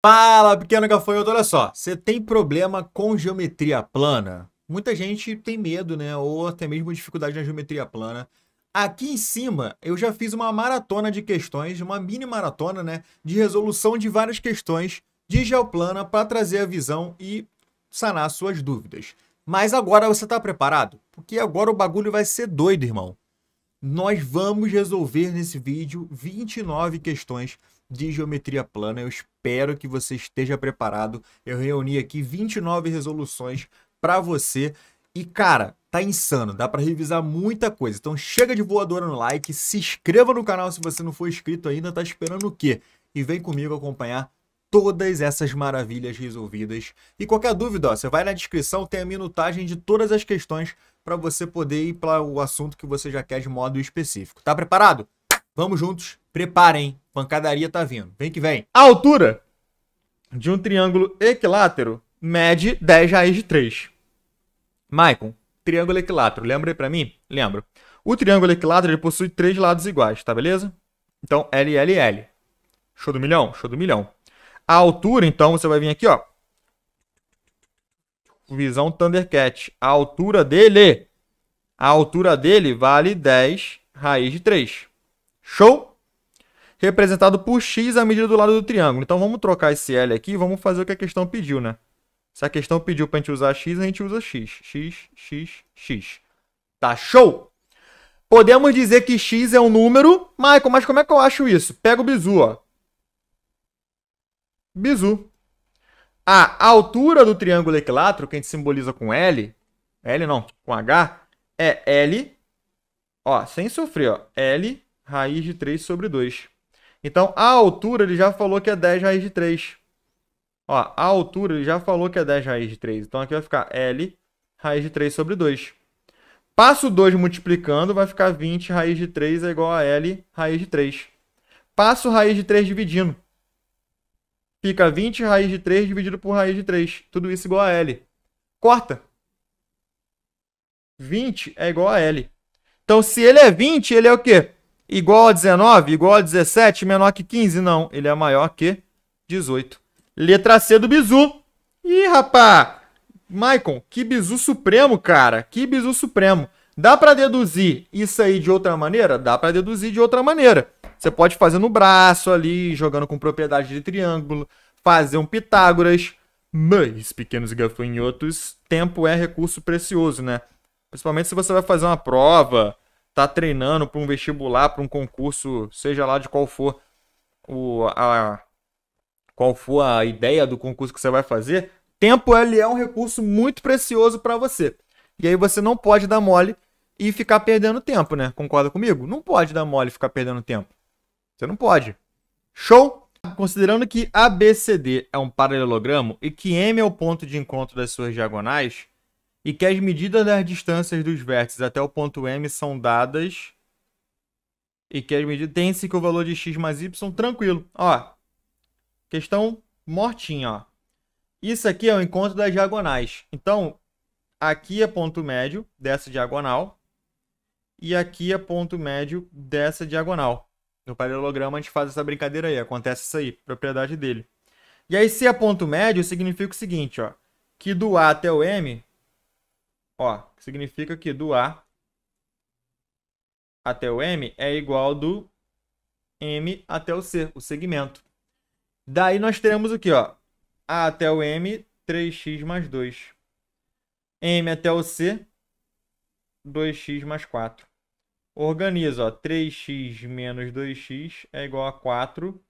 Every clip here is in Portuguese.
Fala, pequeno gafanhoto, olha só, você tem problema com geometria plana? Muita gente tem medo, né, ou até mesmo dificuldade na geometria plana. Aqui em cima, eu já fiz uma maratona de questões, uma mini maratona, né, de resolução de várias questões de geoplana para trazer a visão e sanar suas dúvidas. Mas agora você está preparado? Porque agora o bagulho vai ser doido, irmão. Nós vamos resolver nesse vídeo 29 questões de geometria plana. Eu espero que você esteja preparado. Eu reuni aqui 29 resoluções para você. E cara, tá insano, dá para revisar muita coisa. Então chega de voadora no like, se inscreva no canal se você não for inscrito ainda, tá esperando o quê? E vem comigo acompanhar todas essas maravilhas resolvidas. E qualquer dúvida, ó, você vai na descrição, tem a minutagem de todas as questões para você poder ir para o assunto que você já quer de modo específico. Tá preparado? Vamos juntos Preparem, pancadaria tá vindo. Vem que vem. A altura de um triângulo equilátero mede 10 raiz de 3. Maicon, triângulo equilátero, lembra aí pra mim? Lembro. O triângulo equilátero ele possui três lados iguais, tá beleza? Então, L, L, L. Show do milhão? Show do milhão. A altura, então, você vai vir aqui, ó. Visão Thundercat. A altura dele, a altura dele vale 10 raiz de 3. Show? representado por x a medida do lado do triângulo. Então vamos trocar esse L aqui e vamos fazer o que a questão pediu, né? Se a questão pediu para a gente usar x, a gente usa x. x, x, x. Tá show? Podemos dizer que x é um número. Michael, mas como é que eu acho isso? Pega o bizu, ó. Bizu. A altura do triângulo equilátero, que a gente simboliza com L, L não, com H, é L, ó, sem sofrer, ó, L raiz de 3 sobre 2. Então, a altura ele já falou que é 10 raiz de 3. Ó, a altura ele já falou que é 10 raiz de 3. Então, aqui vai ficar L raiz de 3 sobre 2. Passo 2 multiplicando, vai ficar 20 raiz de 3 é igual a L raiz de 3. Passo raiz de 3 dividindo. Fica 20 raiz de 3 dividido por raiz de 3. Tudo isso igual a L. Corta. 20 é igual a L. Então, se ele é 20, ele é o quê? Igual a 19? Igual a 17? Menor que 15? Não, ele é maior que 18. Letra C do bizu. Ih, rapá! Maicon, que bizu supremo, cara. Que bizu supremo. Dá para deduzir isso aí de outra maneira? Dá para deduzir de outra maneira. Você pode fazer no braço ali, jogando com propriedade de triângulo, fazer um Pitágoras. Mas, pequenos gafanhotos, tempo é recurso precioso, né? Principalmente se você vai fazer uma prova, está treinando para um vestibular, para um concurso, seja lá de qual for o, a, qual for a ideia do concurso que você vai fazer, tempo ele é um recurso muito precioso para você. E aí você não pode dar mole e ficar perdendo tempo, né? Concorda comigo? Não pode dar mole e ficar perdendo tempo. Você não pode. Show? Considerando que ABCD é um paralelogramo e que M é o ponto de encontro das suas diagonais, e que as medidas das distâncias dos vértices até o ponto M são dadas e que as medidas tem-se que o valor de x mais y tranquilo. Ó, questão mortinha, ó. Isso aqui é o encontro das diagonais. Então, aqui é ponto médio dessa diagonal e aqui é ponto médio dessa diagonal. No paralelograma a gente faz essa brincadeira aí, acontece isso aí, propriedade dele. E aí, se é ponto médio, significa o seguinte, ó, que do A até o M Ó, significa que do A até o M é igual do M até o C, o segmento. Daí nós teremos o que? A até o M, 3x mais 2. M até o C, 2x mais 4. Organiza, ó, 3x menos 2x é igual a 4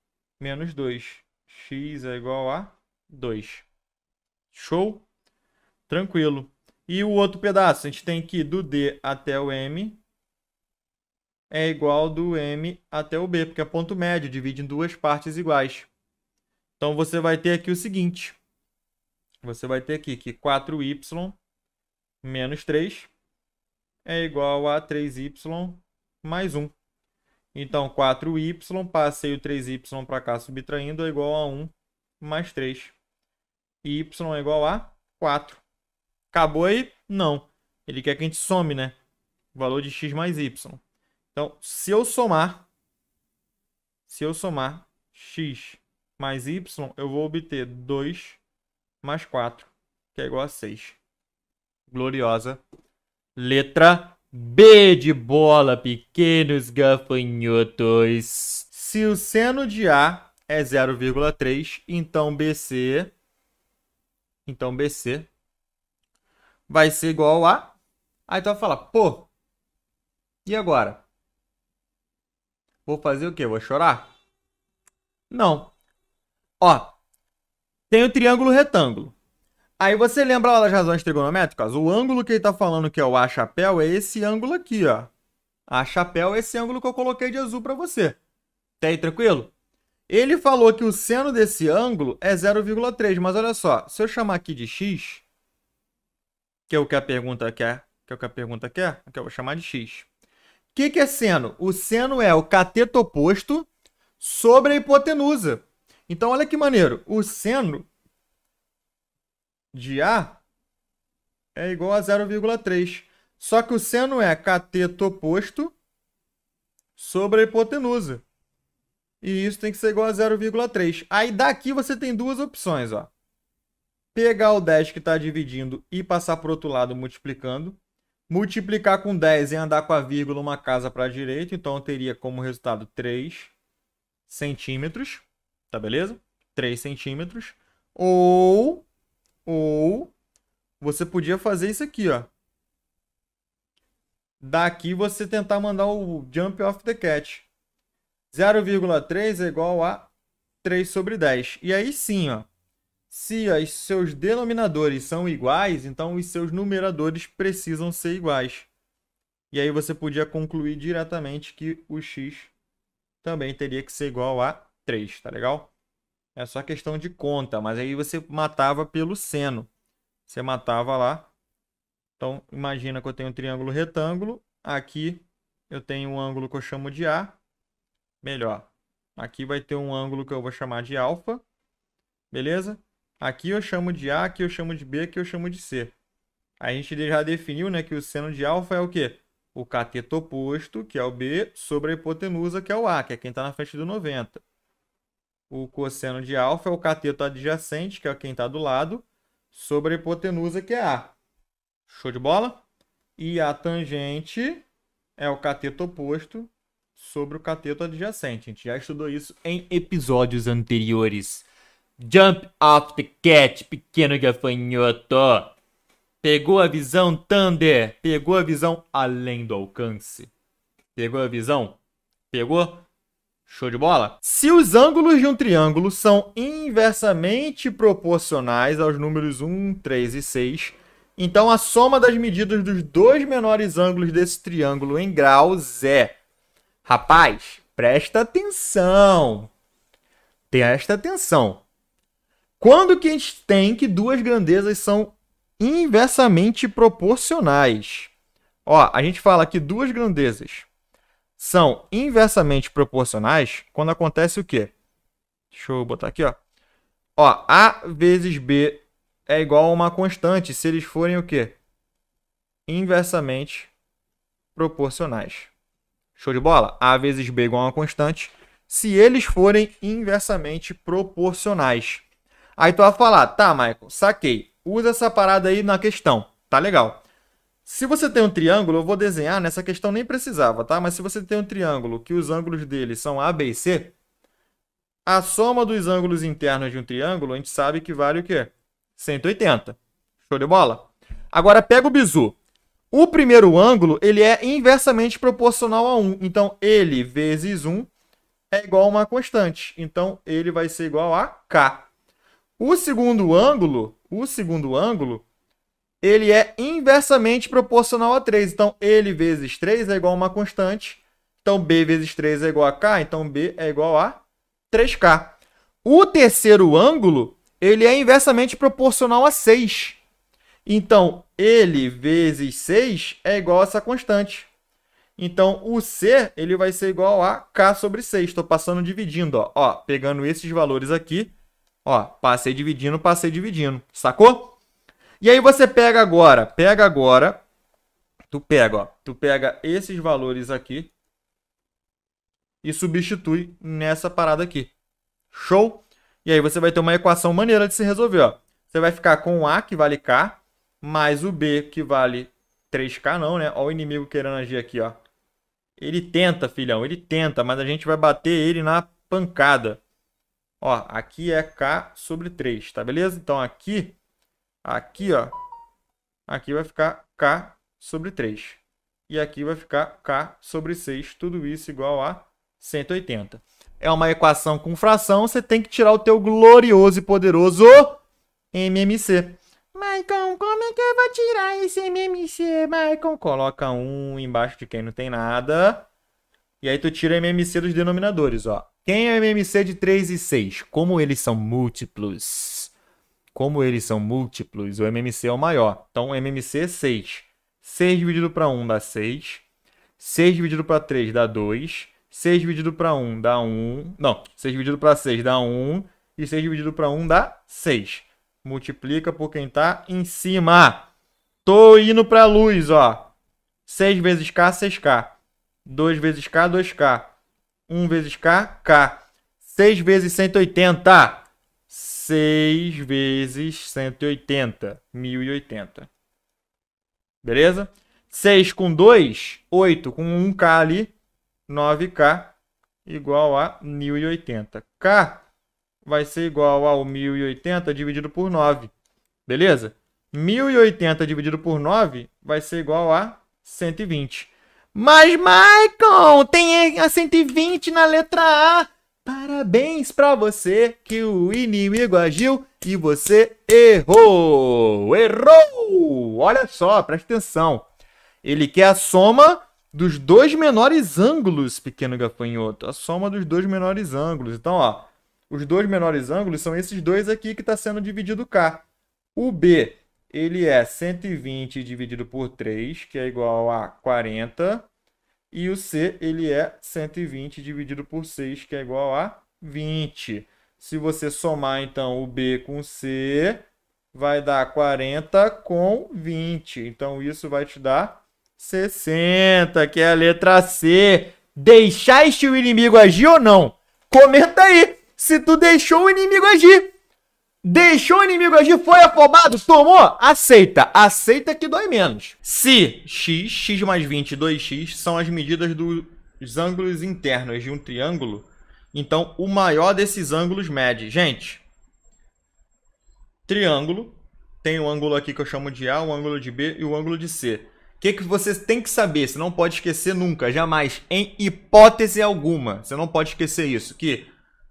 menos 2. x é igual a 2. É Show? Tranquilo. E o outro pedaço, a gente tem que do D até o M é igual do M até o B, porque é ponto médio, divide em duas partes iguais. Então, você vai ter aqui o seguinte. Você vai ter aqui que 4y menos 3 é igual a 3y mais 1. Então, 4y, passei o 3y para cá subtraindo, é igual a 1 mais 3. y é igual a 4. Acabou aí? Não. Ele quer que a gente some, né? O valor de x mais y. Então, se eu somar, se eu somar x mais y, eu vou obter 2 mais 4, que é igual a 6. Gloriosa. Letra B de bola, pequenos gafanhotos. Se o seno de A é 0,3, então BC... Então BC vai ser igual a. Aí tu vai falar, pô, e agora? Vou fazer o quê? Vou chorar? Não. Ó, tem o triângulo retângulo. Aí você lembra lá das razões trigonométricas? O ângulo que ele está falando que é o A chapéu é esse ângulo aqui, ó. A chapéu é esse ângulo que eu coloquei de azul para você. Tá aí tranquilo? Ele falou que o seno desse ângulo é 0,3, mas olha só, se eu chamar aqui de x, que é o que a pergunta quer, que é o que a pergunta quer, que eu vou chamar de x. O que, que é seno? O seno é o cateto oposto sobre a hipotenusa. Então, olha que maneiro. O seno de A é igual a 0,3. Só que o seno é cateto oposto sobre a hipotenusa. E isso tem que ser igual a 0,3. Aí daqui você tem duas opções, ó pegar o 10 que está dividindo e passar para o outro lado multiplicando. Multiplicar com 10 e andar com a vírgula uma casa para a direita, então eu teria como resultado 3 centímetros, tá beleza? 3 centímetros. Ou, ou você podia fazer isso aqui, ó. Daqui você tentar mandar o jump off the cat. 0,3 é igual a 3 sobre 10. E aí sim, ó. Se os seus denominadores são iguais, então os seus numeradores precisam ser iguais. E aí você podia concluir diretamente que o x também teria que ser igual a 3, tá legal? É só questão de conta, mas aí você matava pelo seno. Você matava lá. Então, imagina que eu tenho um triângulo retângulo. Aqui eu tenho um ângulo que eu chamo de A. Melhor, aqui vai ter um ângulo que eu vou chamar de alfa. Beleza? Aqui eu chamo de A, aqui eu chamo de B, aqui eu chamo de C. A gente já definiu né, que o seno de alfa é o quê? O cateto oposto, que é o B, sobre a hipotenusa, que é o A, que é quem está na frente do 90. O cosseno de alfa é o cateto adjacente, que é quem está do lado, sobre a hipotenusa, que é A. Show de bola? E a tangente é o cateto oposto sobre o cateto adjacente. A gente já estudou isso em episódios anteriores. Jump off the cat, pequeno gafanhoto. Pegou a visão, Thunder. Pegou a visão além do alcance. Pegou a visão? Pegou? Show de bola? Se os ângulos de um triângulo são inversamente proporcionais aos números 1, 3 e 6, então a soma das medidas dos dois menores ângulos desse triângulo em graus é. Rapaz, presta atenção! Presta atenção! Quando que a gente tem que duas grandezas são inversamente proporcionais? Ó, a gente fala que duas grandezas são inversamente proporcionais quando acontece o quê? Deixa eu botar aqui, ó. Ó, A vezes B é igual a uma constante se eles forem o quê? Inversamente proporcionais. Show de bola? A vezes B é igual a uma constante se eles forem inversamente proporcionais. Aí tu vai falar, tá, Michael, saquei. Usa essa parada aí na questão. Tá legal. Se você tem um triângulo, eu vou desenhar, nessa questão nem precisava, tá? Mas se você tem um triângulo que os ângulos dele são A, B e C, a soma dos ângulos internos de um triângulo, a gente sabe que vale o quê? 180. Show de bola? Agora pega o bizu. O primeiro ângulo, ele é inversamente proporcional a 1. Então, ele vezes 1 é igual a uma constante. Então, ele vai ser igual a K. O segundo ângulo, o segundo ângulo, ele é inversamente proporcional a 3. Então, ele vezes 3 é igual a uma constante. Então, b vezes 3 é igual a k. Então, b é igual a 3k. O terceiro ângulo, ele é inversamente proporcional a 6. Então, ele vezes 6 é igual a essa constante. Então, o C ele vai ser igual a k sobre 6. Estou passando dividindo. Ó. ó pegando esses valores aqui, Ó, passei dividindo, passei dividindo. Sacou? E aí você pega agora, pega agora, tu pega, ó, tu pega esses valores aqui e substitui nessa parada aqui. Show? E aí você vai ter uma equação maneira de se resolver, ó. Você vai ficar com o A, que vale K, mais o B, que vale 3K não, né? Ó o inimigo querendo agir aqui, ó. Ele tenta, filhão, ele tenta, mas a gente vai bater ele na pancada. Ó, aqui é K sobre 3, tá beleza? Então aqui, aqui, ó, aqui vai ficar K sobre 3. E aqui vai ficar K sobre 6, tudo isso igual a 180. É uma equação com fração, você tem que tirar o teu glorioso e poderoso MMC. Maicon, como é que eu vou tirar esse MMC, Maicon? Coloca um embaixo de quem não tem nada. E aí tu tira MMC dos denominadores, ó. Quem é MMC de 3 e 6? Como eles são múltiplos. Como eles são múltiplos, o MMC é o maior. Então, MMC é 6. 6 dividido para 1 dá 6. 6 dividido para 3 dá 2. 6 dividido para 1 dá 1. Não, 6 dividido para 6 dá 1. E 6 dividido para 1 dá 6. Multiplica por quem está em cima. Tô indo para a luz, ó. 6 vezes K, 6K. 2 vezes K, 2K. 1 vezes K, K. 6 vezes 180. 6 vezes 180. 1080. Beleza? 6 com 2, 8 com 1K ali, 9K igual a 1080. K vai ser igual ao 1080 dividido por 9. Beleza? 1080 dividido por 9 vai ser igual a 120. Mas, Michael, tem a 120 na letra A. Parabéns para você que o inimigo agiu e você errou. Errou! Olha só, presta atenção. Ele quer a soma dos dois menores ângulos, pequeno gafanhoto. A soma dos dois menores ângulos. Então, ó, os dois menores ângulos são esses dois aqui que está sendo dividido cá. O B ele é 120 dividido por 3, que é igual a 40. E o C, ele é 120 dividido por 6, que é igual a 20. Se você somar, então, o B com o C, vai dar 40 com 20. Então, isso vai te dar 60, que é a letra C. Deixaste o inimigo agir ou não? Comenta aí se tu deixou o inimigo agir. Deixou o inimigo agir, foi afobado, tomou? Aceita. Aceita que dói menos. Se x, x mais 20 2x são as medidas dos ângulos internos de um triângulo, então o maior desses ângulos mede. Gente, triângulo tem um ângulo aqui que eu chamo de A, um ângulo de B e o um ângulo de C. O que, que você tem que saber? Você não pode esquecer nunca, jamais, em hipótese alguma. Você não pode esquecer isso, que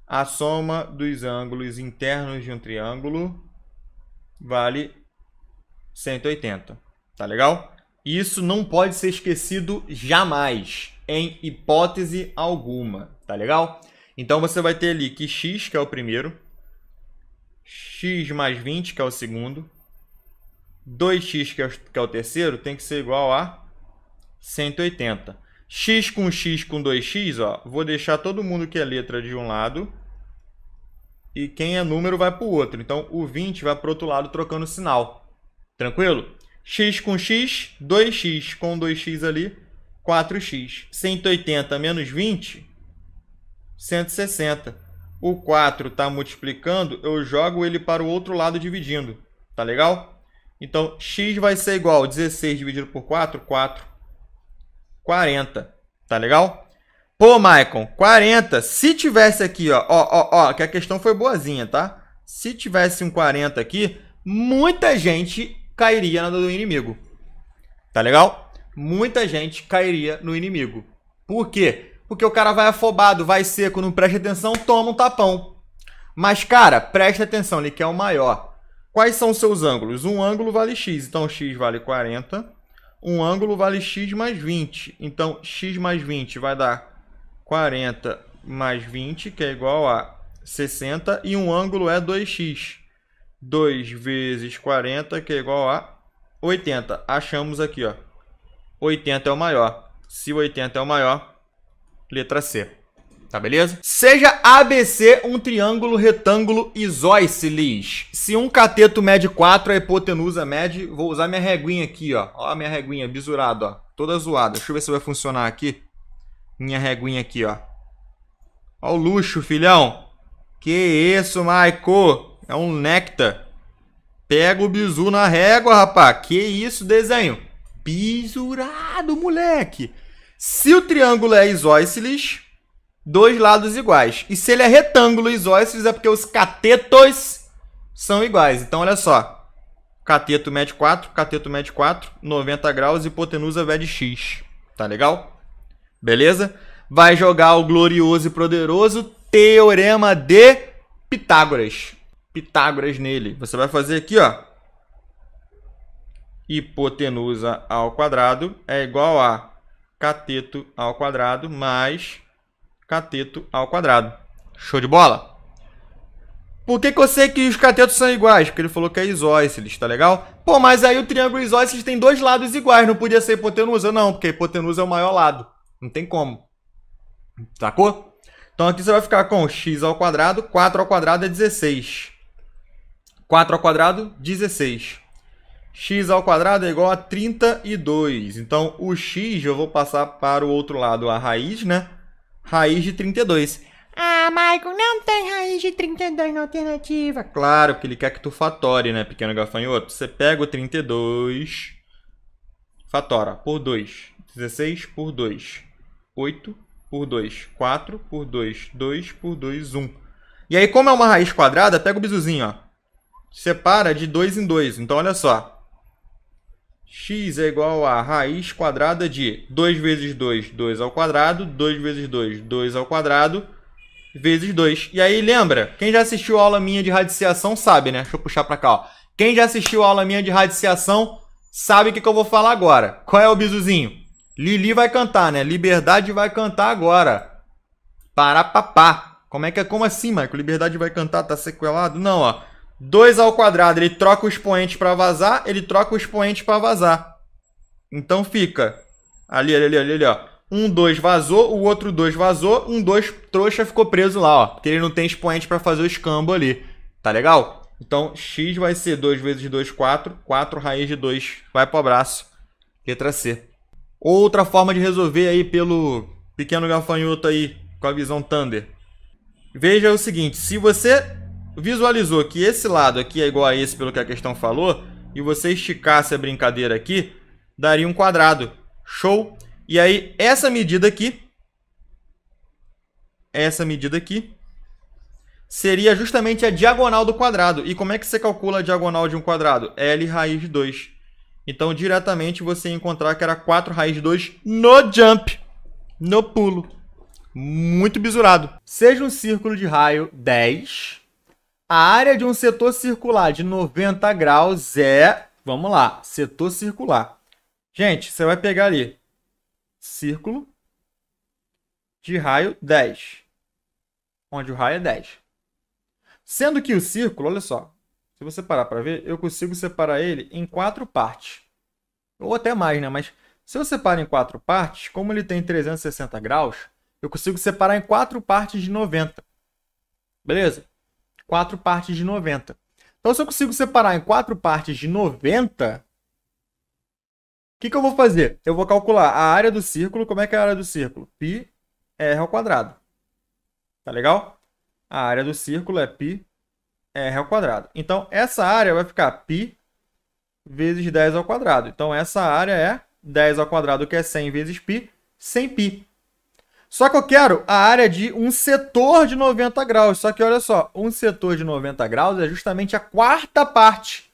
a soma dos ângulos internos de um triângulo vale 180. Tá legal? Isso não pode ser esquecido jamais, em hipótese alguma. Tá legal? Então você vai ter ali que x, que é o primeiro, x mais 20, que é o segundo, 2x, que é o terceiro, tem que ser igual a 180. X com X com 2X, ó, vou deixar todo mundo que é letra de um lado e quem é número vai para o outro. Então, o 20 vai para o outro lado trocando sinal. Tranquilo? X com X, 2X com 2X ali, 4X. 180 menos 20, 160. O 4 está multiplicando, eu jogo ele para o outro lado dividindo. Tá legal? Então, x vai ser igual a 16 dividido por 4, 4. 40. Tá legal? Pô, Maicon, 40. Se tivesse aqui, ó, ó, ó, ó, que a questão foi boazinha, tá? Se tivesse um 40 aqui, muita gente cairia na do inimigo. Tá legal? Muita gente cairia no inimigo. Por quê? Porque o cara vai afobado, vai seco, não presta atenção, toma um tapão. Mas, cara, presta atenção, ele quer o maior. Quais são os seus ângulos? Um ângulo vale x, então x vale 40 um ângulo vale x mais 20. Então, x mais 20 vai dar 40 mais 20, que é igual a 60. E um ângulo é 2x. 2 vezes 40, que é igual a 80. Achamos aqui, ó. 80 é o maior. Se 80 é o maior, letra C tá beleza? Seja ABC um triângulo retângulo isósceles. Se um cateto mede 4, a hipotenusa mede... Vou usar minha reguinha aqui, ó. Ó a minha reguinha, bisurado, ó. Toda zoada. Deixa eu ver se vai funcionar aqui. Minha reguinha aqui, ó. Ó o luxo, filhão. Que isso, Maico. É um néctar. Pega o bizu na régua, rapá. Que isso, desenho. Bisurado, moleque. Se o triângulo é isósceles, dois lados iguais. E se ele é retângulo isósceles é porque os catetos são iguais. Então, olha só. Cateto mede 4, cateto mede 4, 90 graus, hipotenusa mede x. Tá legal? Beleza? Vai jogar o glorioso e poderoso Teorema de Pitágoras. Pitágoras nele. Você vai fazer aqui, ó. Hipotenusa ao quadrado é igual a cateto ao quadrado mais cateto ao quadrado. Show de bola? Por que, que, eu sei que os catetos são iguais? Porque ele falou que é isósceles, tá legal? Pô, mas aí o triângulo isósceles tem dois lados iguais, não podia ser hipotenusa, não, porque hipotenusa é o maior lado. Não tem como. Sacou? Então aqui você vai ficar com x ao quadrado, 4 ao quadrado é 16. 4 ao quadrado, 16. x ao quadrado é igual a 32. Então o x eu vou passar para o outro lado, a raiz, né? raiz de 32. Ah, Michael, não tem raiz de 32 na alternativa. Claro, porque ele quer que tu fatore, né, pequeno gafanhoto? Você pega o 32, fatora por 2. 16 por 2. 8 por 2. 4 por 2. 2 por 2, 1. E aí, como é uma raiz quadrada, pega o bizuzinho, ó. Separa de 2 em 2. Então, olha só x é igual a raiz quadrada de 2 vezes 2, 2 ao quadrado, 2 vezes 2, 2 ao quadrado, vezes 2. E aí, lembra? Quem já assistiu a aula minha de radiciação sabe, né? Deixa eu puxar para cá, ó. Quem já assistiu a aula minha de radiciação sabe o que, que eu vou falar agora. Qual é o bizuzinho? Lili vai cantar, né? Liberdade vai cantar agora. Parapapá. Como é que é? Como assim, Michael? Liberdade vai cantar, tá sequelado? Não, ó. 2 ao quadrado, ele troca o expoente para vazar, ele troca o expoente para vazar. Então fica ali, ali, ali, ali, ó. Um 2 vazou, o outro 2 vazou, um 2 trouxa ficou preso lá, ó. Porque ele não tem expoente para fazer o escambo ali. Tá legal? Então x vai ser 2 vezes 2, 4. 4 raiz de 2 vai para o abraço Letra C. Outra forma de resolver aí pelo pequeno gafanhoto aí com a visão Thunder. Veja o seguinte, se você visualizou que esse lado aqui é igual a esse pelo que a questão falou, e você esticasse a brincadeira aqui, daria um quadrado. Show? E aí, essa medida aqui, essa medida aqui, seria justamente a diagonal do quadrado. E como é que você calcula a diagonal de um quadrado? L raiz de 2. Então, diretamente, você ia encontrar que era 4 raiz de 2 no jump, no pulo. Muito bisurado. Seja um círculo de raio 10 a área de um setor circular de 90 graus é, vamos lá, setor circular. Gente, você vai pegar ali, círculo de raio 10, onde o raio é 10. Sendo que o círculo, olha só, se você parar para ver, eu consigo separar ele em quatro partes. Ou até mais, né? Mas se eu separar em quatro partes, como ele tem 360 graus, eu consigo separar em quatro partes de 90. Beleza? quatro partes de 90. Então, se eu consigo separar em quatro partes de 90, o que, que eu vou fazer? Eu vou calcular a área do círculo. Como é que é a área do círculo? Π R ao quadrado. Tá legal? A área do círculo é π R ao quadrado. Então, essa área vai ficar π vezes 10 ao quadrado. Então, essa área é 10 ao quadrado, que é 100 vezes π, 100 π. Só que eu quero a área de um setor de 90 graus. Só que olha só, um setor de 90 graus é justamente a quarta parte.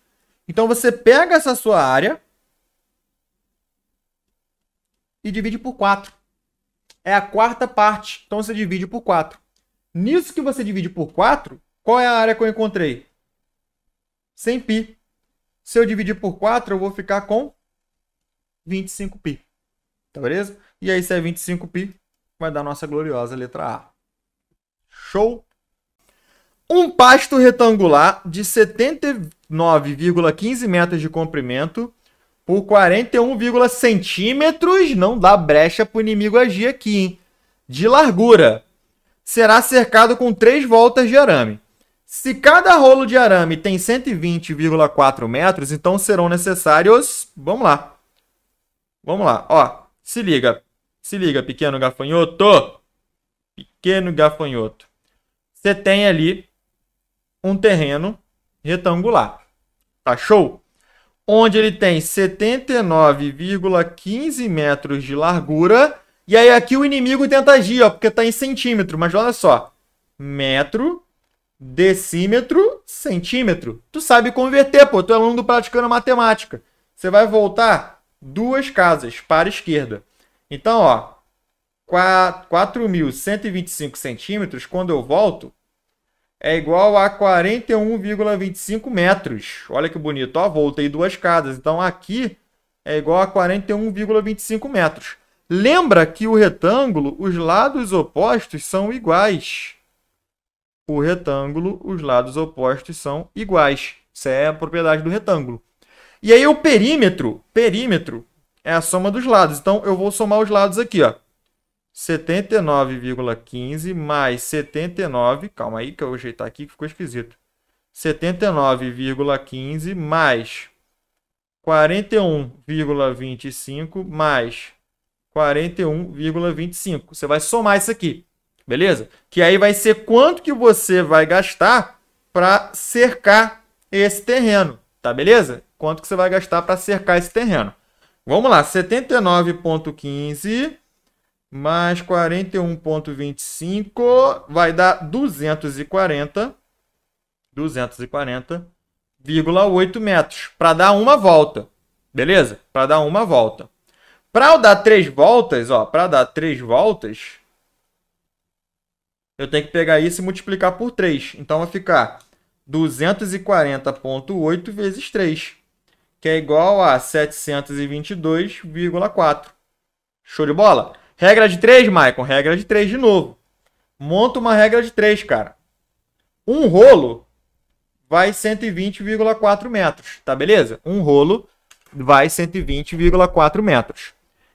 Então você pega essa sua área e divide por 4. É a quarta parte. Então você divide por 4. Nisso que você divide por 4, qual é a área que eu encontrei? 100π. Se eu dividir por 4, eu vou ficar com 25π. Tá beleza? E aí, se é 25π, vai dar nossa gloriosa letra A. Show? Um pasto retangular de 79,15 metros de comprimento por 41, centímetros, não dá brecha para o inimigo agir aqui, hein? de largura. Será cercado com três voltas de arame. Se cada rolo de arame tem 120,4 metros, então serão necessários. Vamos lá. Vamos lá. Ó, se liga. Se liga, pequeno gafanhoto. Pequeno gafanhoto. Você tem ali um terreno retangular. Tá show? Onde ele tem 79,15 metros de largura. E aí aqui o inimigo tenta agir, ó, porque tá em centímetro. Mas olha só. Metro, decímetro, centímetro. Tu sabe converter, pô. Tu é aluno do Praticando Matemática. Você vai voltar duas casas para a esquerda. Então, ó, 4.125 centímetros, quando eu volto, é igual a 41,25 metros. Olha que bonito. Ó, voltei duas casas. Então, aqui é igual a 41,25 metros. Lembra que o retângulo, os lados opostos são iguais. O retângulo, os lados opostos são iguais. Isso é a propriedade do retângulo. E aí o perímetro, perímetro é a soma dos lados. Então, eu vou somar os lados aqui, ó. 79,15 mais 79, calma aí que eu vou ajeitar aqui que ficou esquisito. 79,15 mais 41,25 mais 41,25. Você vai somar isso aqui, beleza? Que aí vai ser quanto que você vai gastar para cercar esse terreno, tá beleza? Quanto que você vai gastar para cercar esse terreno. Vamos lá, 79,15 mais 41,25 vai dar 240, 240,8 metros para dar uma volta, beleza? Para dar uma volta. Para eu dar três voltas, ó, para dar três voltas, eu tenho que pegar isso e multiplicar por 3. Então vai ficar 240,8 vezes 3 que é igual a 722,4. Show de bola? Regra de 3, Maicon. Regra de 3 de novo. Monta uma regra de 3, cara. Um rolo vai 120,4 metros, tá beleza? Um rolo vai 120,4 metros.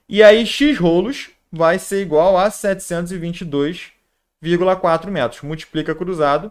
E aí, x rolos vai ser igual a 722,4 metros. Multiplica cruzado,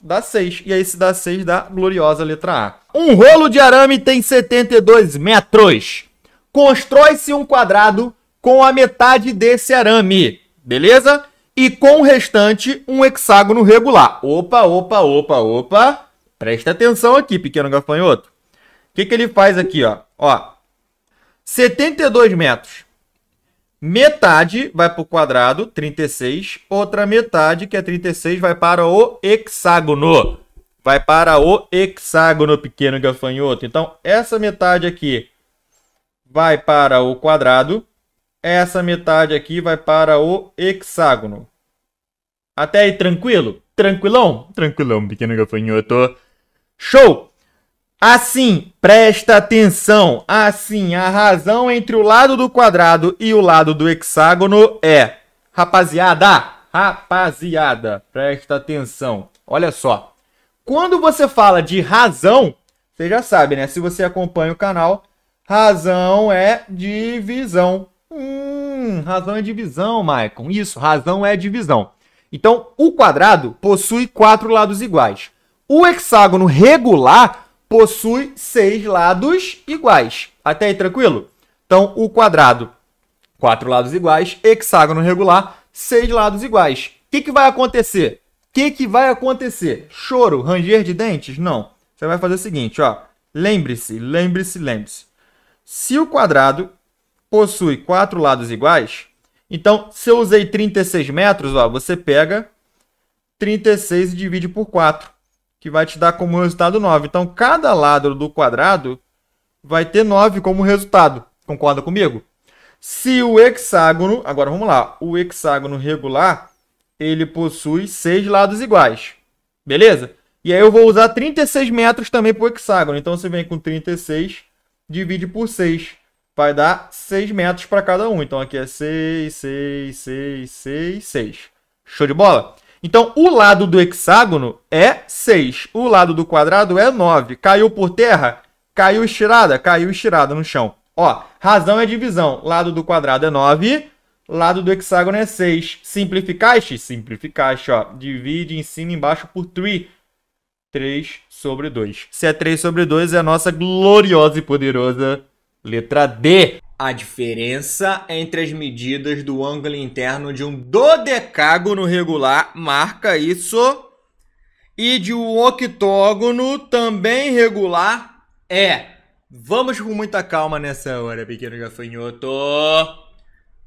dá 6. E aí, se dá 6, dá gloriosa letra A. Um rolo de arame tem 72 metros. Constrói-se um quadrado com a metade desse arame, beleza? E com o restante, um hexágono regular. Opa, opa, opa, opa. Presta atenção aqui, pequeno gafanhoto. O que, que ele faz aqui, ó? Ó, 72 metros Metade vai para o quadrado, 36. Outra metade, que é 36, vai para o hexágono. Vai para o hexágono pequeno gafanhoto. Então, essa metade aqui vai para o quadrado. Essa metade aqui vai para o hexágono. Até aí, tranquilo? Tranquilão? Tranquilão, pequeno gafanhoto. Show! Assim, presta atenção. Assim, a razão entre o lado do quadrado e o lado do hexágono é. Rapaziada, rapaziada, presta atenção. Olha só. Quando você fala de razão, você já sabe, né? Se você acompanha o canal, razão é divisão. Hum, razão é divisão, Maicon. Isso, razão é divisão. Então, o quadrado possui quatro lados iguais. O hexágono regular possui seis lados iguais. Até aí, tranquilo? Então, o quadrado, quatro lados iguais, hexágono regular, seis lados iguais. O que, que vai acontecer? O que, que vai acontecer? Choro, ranger de dentes? Não. Você vai fazer o seguinte, ó. Lembre-se, lembre-se, lembre-se. Se o quadrado possui quatro lados iguais, então, se eu usei 36 metros, ó, você pega 36 e divide por 4 que vai te dar como resultado 9. Então, cada lado do quadrado vai ter 9 como resultado. Concorda comigo? Se o hexágono, agora vamos lá, o hexágono regular, ele possui 6 lados iguais. Beleza? E aí eu vou usar 36 metros também para o hexágono. Então, você vem com 36, divide por 6. Vai dar 6 metros para cada um. Então, aqui é 6, 6, 6, 6, 6. Show de bola? Show de bola? Então, o lado do hexágono é 6, o lado do quadrado é 9. Caiu por terra? Caiu estirada? Caiu estirada no chão. Ó, razão é divisão. Lado do quadrado é 9, lado do hexágono é 6. Simplificaste? Simplificaste, ó. Divide em cima e embaixo por 3. 3 sobre 2. Se é 3 sobre 2, é a nossa gloriosa e poderosa letra D a diferença entre as medidas do ângulo interno de um dodecágono regular marca isso e de um octógono também regular é. Vamos com muita calma nessa hora, pequeno gafanhoto.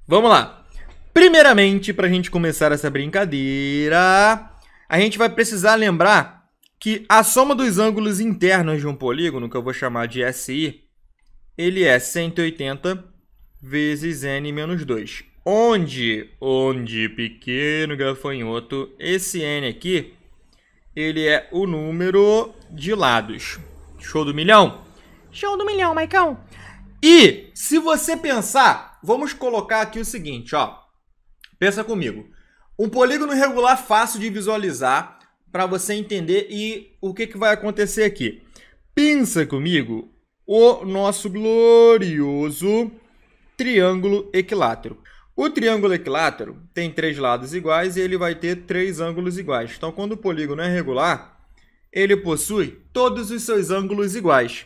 Vamos lá. Primeiramente, para a gente começar essa brincadeira, a gente vai precisar lembrar que a soma dos ângulos internos de um polígono, que eu vou chamar de SI, ele é 180 vezes n menos 2. Onde, onde, pequeno gafanhoto, esse n aqui, ele é o número de lados. Show do milhão? Show do milhão, Maicão. E se você pensar, vamos colocar aqui o seguinte, ó. Pensa comigo. Um polígono regular fácil de visualizar para você entender e o que, que vai acontecer aqui. Pensa comigo o nosso glorioso triângulo equilátero. O triângulo equilátero tem três lados iguais e ele vai ter três ângulos iguais. Então, quando o polígono é regular, ele possui todos os seus ângulos iguais.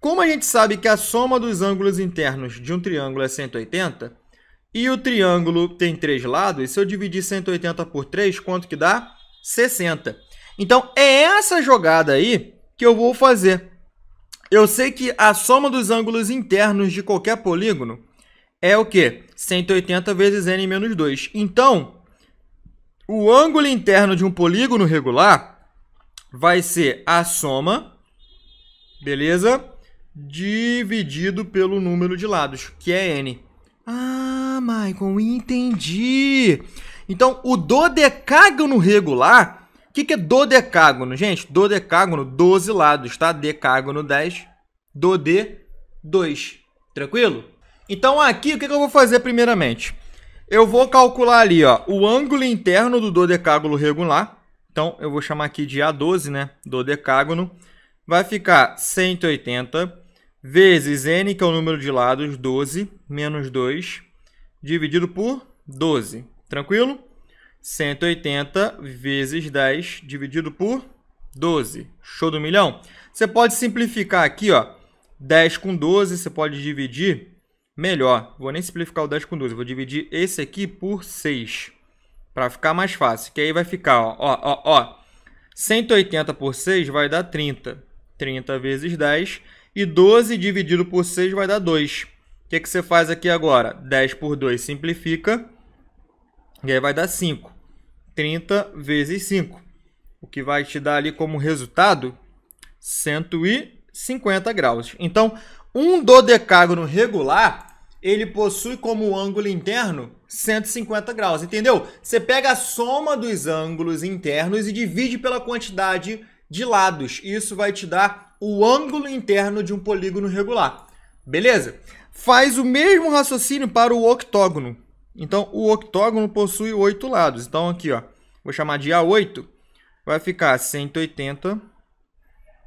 Como a gente sabe que a soma dos ângulos internos de um triângulo é 180, e o triângulo tem três lados, se eu dividir 180 por 3, quanto que dá? 60. Então, é essa jogada aí que eu vou fazer. Eu sei que a soma dos ângulos internos de qualquer polígono é o quê? 180 vezes n menos 2. Então, o ângulo interno de um polígono regular vai ser a soma, beleza? Dividido pelo número de lados, que é n. Ah, Michael, entendi! Então, o dodecágono regular que, que é dodecágono? Gente, dodecágono, 12 lados, tá? Decágono 10, Do, dodê 2. Tranquilo? Então aqui, o que, que eu vou fazer primeiramente? Eu vou calcular ali ó, o ângulo interno do dodecágono regular. Então, eu vou chamar aqui de A12, né? Dodecágono. Vai ficar 180 vezes n, que é o número de lados, 12, menos 2, dividido por 12. Tranquilo? 180 vezes 10 dividido por 12. Show do milhão? Você pode simplificar aqui, ó. 10 com 12, você pode dividir melhor. Vou nem simplificar o 10 com 12, vou dividir esse aqui por 6. Para ficar mais fácil, que aí vai ficar, ó, ó, ó, ó. 180 por 6 vai dar 30. 30 vezes 10. E 12 dividido por 6 vai dar 2. O que, que você faz aqui agora? 10 por 2 simplifica. E aí vai dar 5. 30 vezes 5, o que vai te dar ali como resultado 150 graus. Então, um dodecágono regular, ele possui como ângulo interno 150 graus, entendeu? Você pega a soma dos ângulos internos e divide pela quantidade de lados. Isso vai te dar o ângulo interno de um polígono regular. Beleza? Faz o mesmo raciocínio para o octógono. Então, o octógono possui oito lados. Então, aqui, ó, vou chamar de A8, vai ficar 180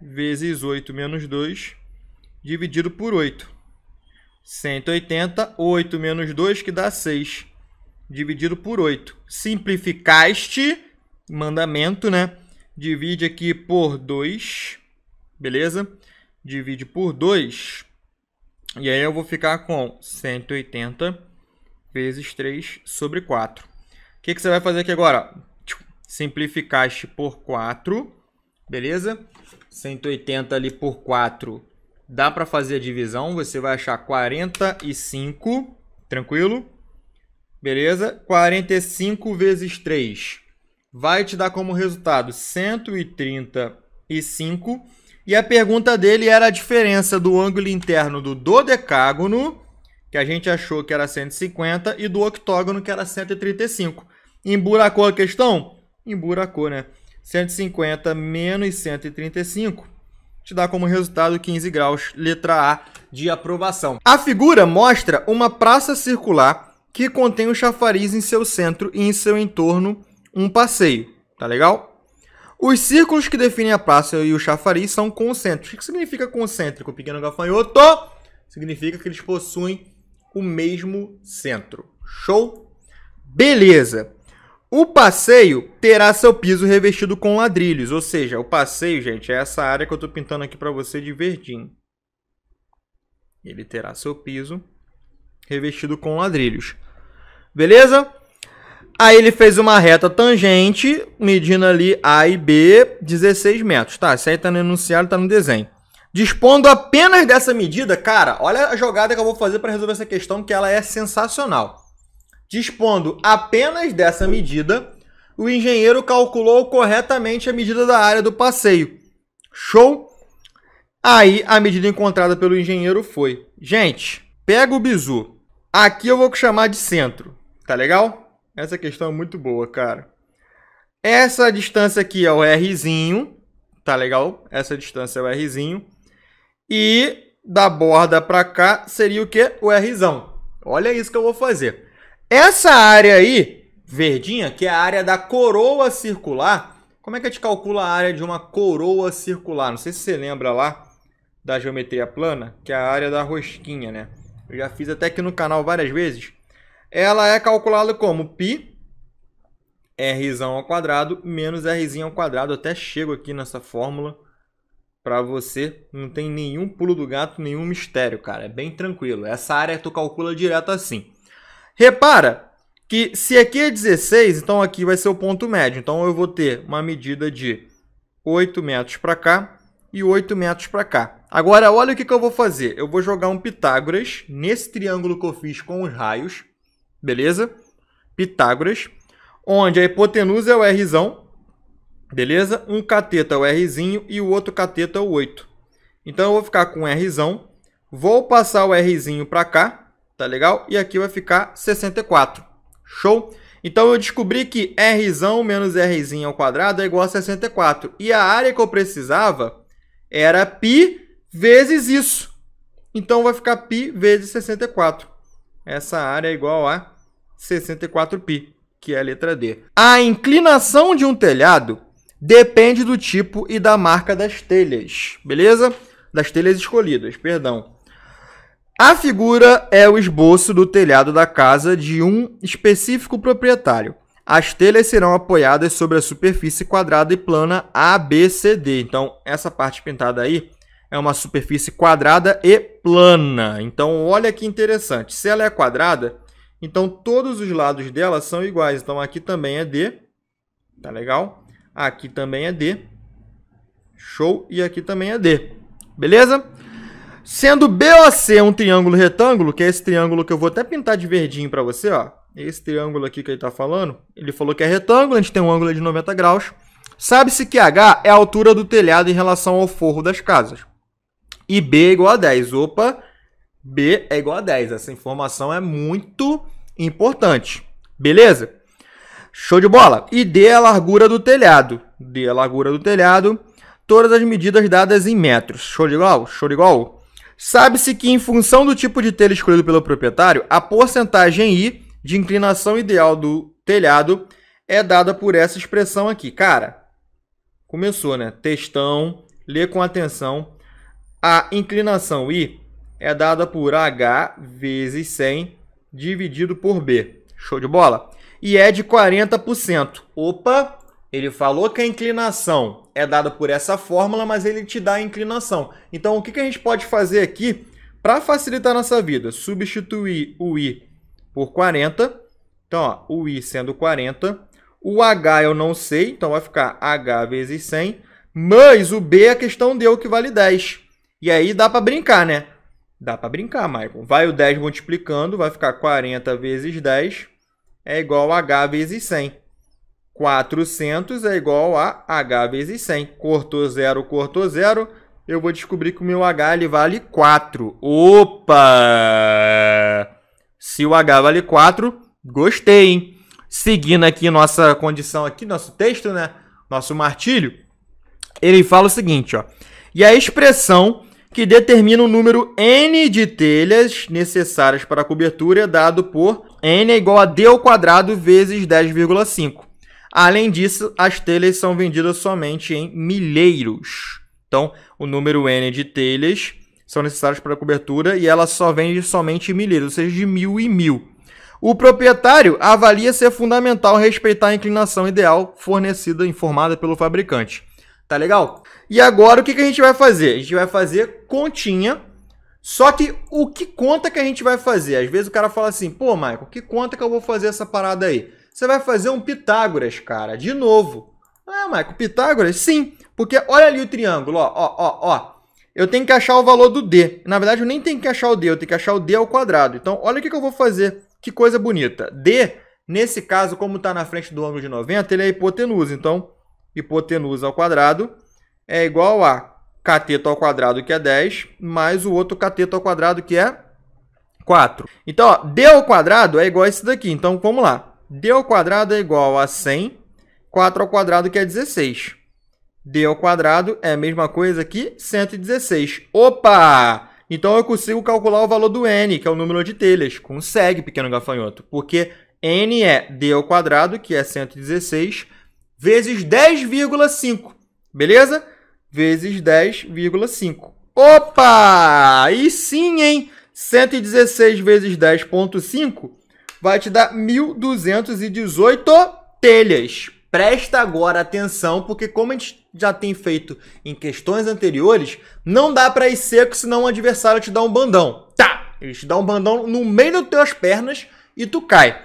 vezes 8 menos 2, dividido por 8. 180, 8 menos 2, que dá 6, dividido por 8. Simplificaste, mandamento, né? Divide aqui por 2, beleza? Divide por 2, e aí eu vou ficar com 180 vezes 3 sobre 4. O que, que você vai fazer aqui agora? Simplificar por 4, beleza? 180 ali por 4, dá para fazer a divisão, você vai achar 45, tranquilo? Beleza? 45 vezes 3 vai te dar como resultado 135. E a pergunta dele era a diferença do ângulo interno do dodecágono que a gente achou que era 150, e do octógono, que era 135. Emburacou a questão? Emburacou, né? 150 menos 135 te dá como resultado 15 graus, letra A de aprovação. A figura mostra uma praça circular que contém o um chafariz em seu centro e em seu entorno um passeio, tá legal? Os círculos que definem a praça e o chafariz são concêntricos. O que significa concêntrico, pequeno gafanhoto? Significa que eles possuem o mesmo centro. Show? Beleza! O passeio terá seu piso revestido com ladrilhos, ou seja, o passeio, gente, é essa área que eu estou pintando aqui para você de verdinho. Ele terá seu piso revestido com ladrilhos. Beleza? Aí ele fez uma reta tangente, medindo ali A e B, 16 metros. Tá, isso aí tá no enunciado, tá no desenho. Dispondo apenas dessa medida, cara, olha a jogada que eu vou fazer para resolver essa questão, que ela é sensacional. Dispondo apenas dessa medida, o engenheiro calculou corretamente a medida da área do passeio. Show? Aí a medida encontrada pelo engenheiro foi: gente, pega o bizu. Aqui eu vou chamar de centro, tá legal? Essa questão é muito boa, cara. Essa distância aqui é o Rzinho, tá legal? Essa distância é o Rzinho. E da borda para cá seria o que? O Rzão. Olha isso que eu vou fazer. Essa área aí, verdinha, que é a área da coroa circular, como é que a gente calcula a área de uma coroa circular? Não sei se você lembra lá da geometria plana, que é a área da rosquinha, né? Eu já fiz até aqui no canal várias vezes. Ela é calculada como π r ao quadrado menos r ao quadrado. Eu até chego aqui nessa fórmula para você. Não tem nenhum pulo do gato, nenhum mistério, cara. É bem tranquilo. Essa área tu calcula direto assim. Repara que se aqui é 16, então aqui vai ser o ponto médio. Então eu vou ter uma medida de 8 metros para cá e 8 metros para cá. Agora, olha o que, que eu vou fazer. Eu vou jogar um Pitágoras nesse triângulo que eu fiz com os raios, beleza? Pitágoras, onde a hipotenusa é o Rzão, Beleza? Um cateta é o Rzinho e o outro cateta é o 8. Então eu vou ficar com Rzão. Vou passar o Rzinho para cá, tá legal? E aqui vai ficar 64. Show? Então eu descobri que Rzão menos Rzinho ao quadrado é igual a 64. E a área que eu precisava era π vezes isso. Então vai ficar π vezes 64. Essa área é igual a 64π, que é a letra D. A inclinação de um telhado Depende do tipo e da marca das telhas, beleza? Das telhas escolhidas, perdão. A figura é o esboço do telhado da casa de um específico proprietário. As telhas serão apoiadas sobre a superfície quadrada e plana ABCD. Então, essa parte pintada aí é uma superfície quadrada e plana. Então, olha que interessante. Se ela é quadrada, então todos os lados dela são iguais. Então, aqui também é D. Tá legal? Aqui também é D. Show. E aqui também é D. Beleza? Sendo BOC um triângulo retângulo, que é esse triângulo que eu vou até pintar de verdinho para você, ó. Esse triângulo aqui que ele está falando, ele falou que é retângulo, a gente tem um ângulo de 90 graus. Sabe-se que H é a altura do telhado em relação ao forro das casas. E B é igual a 10. Opa, B é igual a 10. Essa informação é muito importante. Beleza? Show de bola! E é a largura do telhado. é a largura do telhado. Todas as medidas dadas em metros. Show de igual? Show de igual? Sabe-se que, em função do tipo de telha escolhido pelo proprietário, a porcentagem I de inclinação ideal do telhado é dada por essa expressão aqui. Cara, começou, né? Textão, lê com atenção. A inclinação I é dada por H vezes 100 dividido por B. Show de bola? e é de 40%. Opa, ele falou que a inclinação é dada por essa fórmula, mas ele te dá a inclinação. Então, o que a gente pode fazer aqui para facilitar nossa vida? Substituir o i por 40. Então, ó, o i sendo 40. O h eu não sei, então vai ficar h vezes 100. Mas o b, é a questão deu que vale 10. E aí dá para brincar, né? Dá para brincar, Michael. Vai o 10 multiplicando, vai ficar 40 vezes 10 é igual a H vezes 100. 400 é igual a H vezes 100. Cortou zero, cortou zero. Eu vou descobrir que o meu H ele vale 4. Opa! Se o H vale 4, gostei, hein? Seguindo aqui nossa condição aqui, nosso texto, né? Nosso martilho. Ele fala o seguinte, ó. E a expressão que determina o número n de telhas necessárias para a cobertura, dado por n é igual a d ao quadrado vezes 10,5. Além disso, as telhas são vendidas somente em milheiros. Então, o número n de telhas são necessárias para a cobertura e ela só vende somente em milheiros, ou seja, de mil e mil. O proprietário avalia ser fundamental respeitar a inclinação ideal fornecida informada pelo fabricante. Tá legal? E agora o que, que a gente vai fazer? A gente vai fazer continha. Só que o que conta que a gente vai fazer? Às vezes o cara fala assim, pô, Michael, que conta que eu vou fazer essa parada aí? Você vai fazer um Pitágoras, cara, de novo. Ah, Michael, Pitágoras? Sim, porque olha ali o triângulo, ó, ó, ó, ó. Eu tenho que achar o valor do D. Na verdade, eu nem tenho que achar o D, eu tenho que achar o D ao quadrado. Então, olha o que, que eu vou fazer. Que coisa bonita. D, nesse caso, como está na frente do ângulo de 90, ele é hipotenusa. Então, hipotenusa ao quadrado é igual a cateto ao quadrado, que é 10, mais o outro cateto ao quadrado, que é 4. Então, ó, d ao quadrado é igual a esse daqui. Então, vamos lá. d ao quadrado é igual a 100, 4 ao quadrado, que é 16. d ao quadrado é a mesma coisa que 116. Opa! Então, eu consigo calcular o valor do n, que é o número de telhas. Consegue, pequeno gafanhoto, porque n é d ao quadrado, que é 116, vezes 10,5. Beleza? vezes 10,5. Opa! E sim, hein? 116 vezes 10,5 vai te dar 1.218 telhas. Presta agora atenção, porque como a gente já tem feito em questões anteriores, não dá para ir seco senão o adversário te dá um bandão. Tá! Ele te dá um bandão no meio das tuas pernas e tu cai.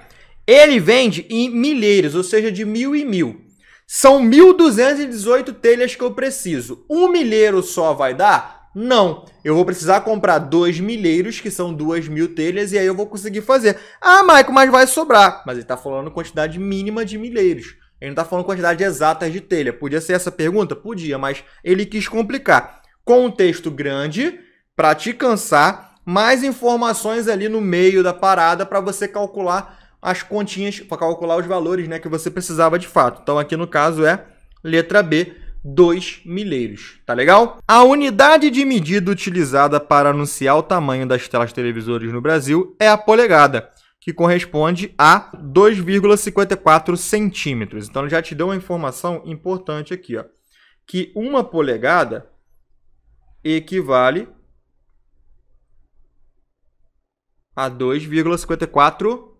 Ele vende em milheiros, ou seja, de mil e mil. São 1.218 telhas que eu preciso. Um milheiro só vai dar? Não. Eu vou precisar comprar dois milheiros, que são duas mil telhas, e aí eu vou conseguir fazer. Ah, Maico, mas vai sobrar. Mas ele está falando quantidade mínima de milheiros. Ele não está falando quantidade exata de telha. Podia ser essa pergunta? Podia, mas ele quis complicar. Com um texto grande, para te cansar, mais informações ali no meio da parada para você calcular as continhas para calcular os valores né, que você precisava de fato. Então, aqui no caso é letra B, 2 milheiros, tá legal? A unidade de medida utilizada para anunciar o tamanho das telas televisores no Brasil é a polegada, que corresponde a 2,54 centímetros. Então, já te deu uma informação importante aqui, ó, que uma polegada equivale a 2,54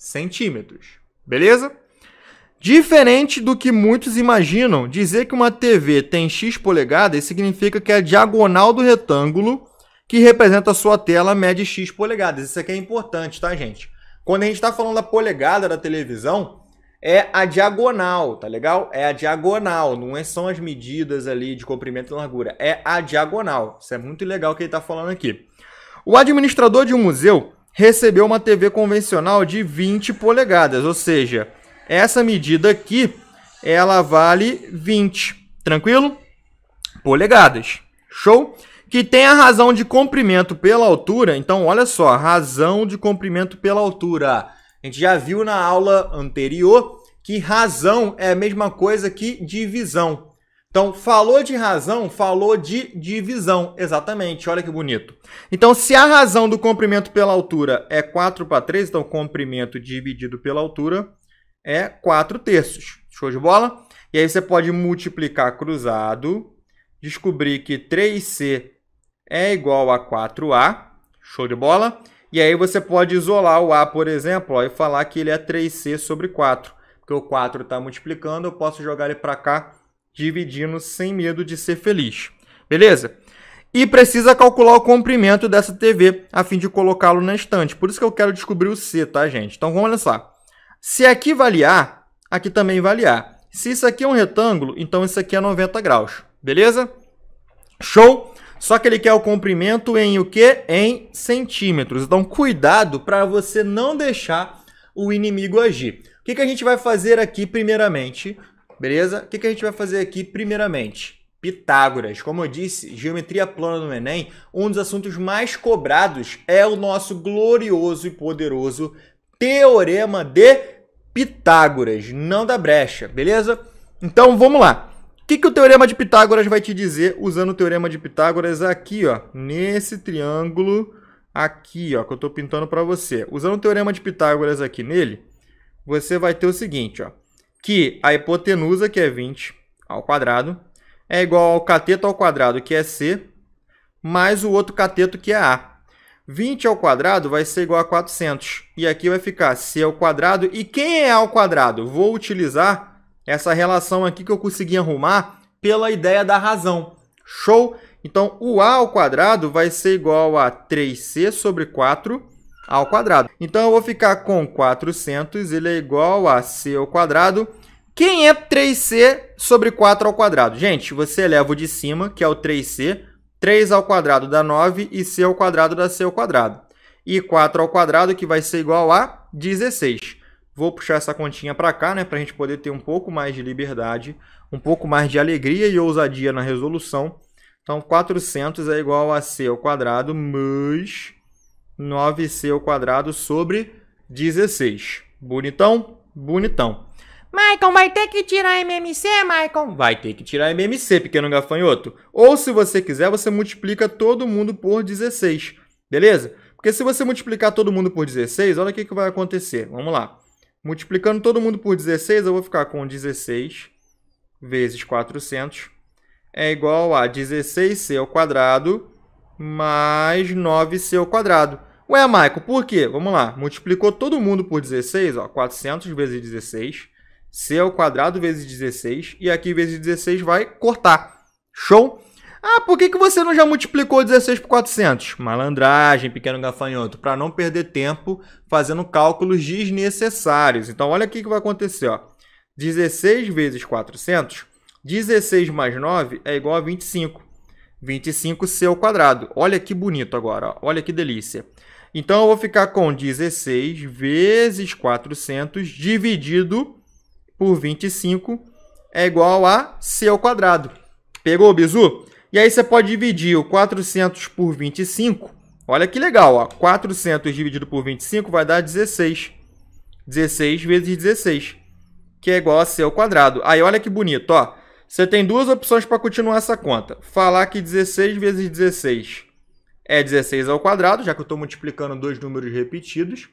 centímetros. Beleza? Diferente do que muitos imaginam, dizer que uma TV tem x polegadas significa que é a diagonal do retângulo que representa a sua tela mede x polegadas. Isso aqui é importante, tá, gente? Quando a gente está falando da polegada da televisão, é a diagonal, tá legal? É a diagonal, não é são as medidas ali de comprimento e largura, é a diagonal. Isso é muito legal que ele está falando aqui. O administrador de um museu recebeu uma TV convencional de 20 polegadas, ou seja, essa medida aqui, ela vale 20, tranquilo? Polegadas, show? Que tem a razão de comprimento pela altura, então olha só, razão de comprimento pela altura. A gente já viu na aula anterior que razão é a mesma coisa que divisão. Então, falou de razão, falou de divisão. Exatamente, olha que bonito. Então, se a razão do comprimento pela altura é 4 para 3, então comprimento dividido pela altura é 4 terços. Show de bola? E aí você pode multiplicar cruzado, descobrir que 3C é igual a 4A. Show de bola? E aí você pode isolar o A, por exemplo, ó, e falar que ele é 3C sobre 4. Porque o 4 está multiplicando, eu posso jogar ele para cá dividindo sem medo de ser feliz. Beleza? E precisa calcular o comprimento dessa TV a fim de colocá-lo na estante. Por isso que eu quero descobrir o C, tá, gente? Então vamos lançar. Se aqui vale A, aqui também vale A. Se isso aqui é um retângulo, então isso aqui é 90 graus. Beleza? Show? Só que ele quer o comprimento em o quê? Em centímetros. Então cuidado para você não deixar o inimigo agir. O que, que a gente vai fazer aqui primeiramente? beleza? O que, que a gente vai fazer aqui primeiramente? Pitágoras. Como eu disse, geometria plana no Enem, um dos assuntos mais cobrados é o nosso glorioso e poderoso Teorema de Pitágoras, não da brecha, beleza? Então vamos lá. O que, que o Teorema de Pitágoras vai te dizer usando o Teorema de Pitágoras aqui, ó, nesse triângulo aqui, ó, que eu estou pintando para você. Usando o Teorema de Pitágoras aqui nele, você vai ter o seguinte, ó que a hipotenusa, que é 20 ao quadrado, é igual ao cateto ao quadrado, que é C, mais o outro cateto, que é A. 20 ao quadrado vai ser igual a 400. E aqui vai ficar C ao quadrado. E quem é A ao quadrado? Vou utilizar essa relação aqui que eu consegui arrumar pela ideia da razão. Show? Então, o A ao quadrado vai ser igual a 3C sobre 4 ao quadrado. Então eu vou ficar com 400, ele é igual a c ao quadrado. Quem é 3c sobre 4 ao quadrado? Gente, você eleva o de cima, que é o 3c, 3 ao quadrado dá 9 e c ao quadrado dá c ao quadrado. E 4 ao quadrado, que vai ser igual a 16. Vou puxar essa continha para cá, né, para a gente poder ter um pouco mais de liberdade, um pouco mais de alegria e ousadia na resolução. Então, 400 é igual a c ao quadrado mais 9c ao quadrado sobre 16. Bonitão? Bonitão. Maicon, vai ter que tirar MMC, Maicon? Vai ter que tirar MMC, pequeno gafanhoto. Ou se você quiser, você multiplica todo mundo por 16, beleza? Porque se você multiplicar todo mundo por 16, olha o que, que vai acontecer. Vamos lá. Multiplicando todo mundo por 16, eu vou ficar com 16 vezes 400 é igual a 16c ao quadrado mais 9c ao quadrado. Ué, Michael, por quê? Vamos lá. Multiplicou todo mundo por 16, ó, 400 vezes 16, c ao quadrado vezes 16, e aqui vezes 16 vai cortar. Show? Ah, por que, que você não já multiplicou 16 por 400? Malandragem, pequeno gafanhoto, para não perder tempo fazendo cálculos desnecessários. Então, olha aqui que vai acontecer. Ó. 16 vezes 400, 16 mais 9 é igual a 25. 25c ao quadrado. Olha que bonito agora, ó. olha que delícia. Então eu vou ficar com 16 vezes 400 dividido por 25 é igual a C ao quadrado. Pegou, Bizu? E aí você pode dividir o 400 por 25. Olha que legal, ó. 400 dividido por 25 vai dar 16. 16 vezes 16, que é igual a C ao quadrado. Aí olha que bonito, ó. Você tem duas opções para continuar essa conta. Falar que 16 vezes 16 é 16 ao quadrado, já que eu estou multiplicando dois números repetidos.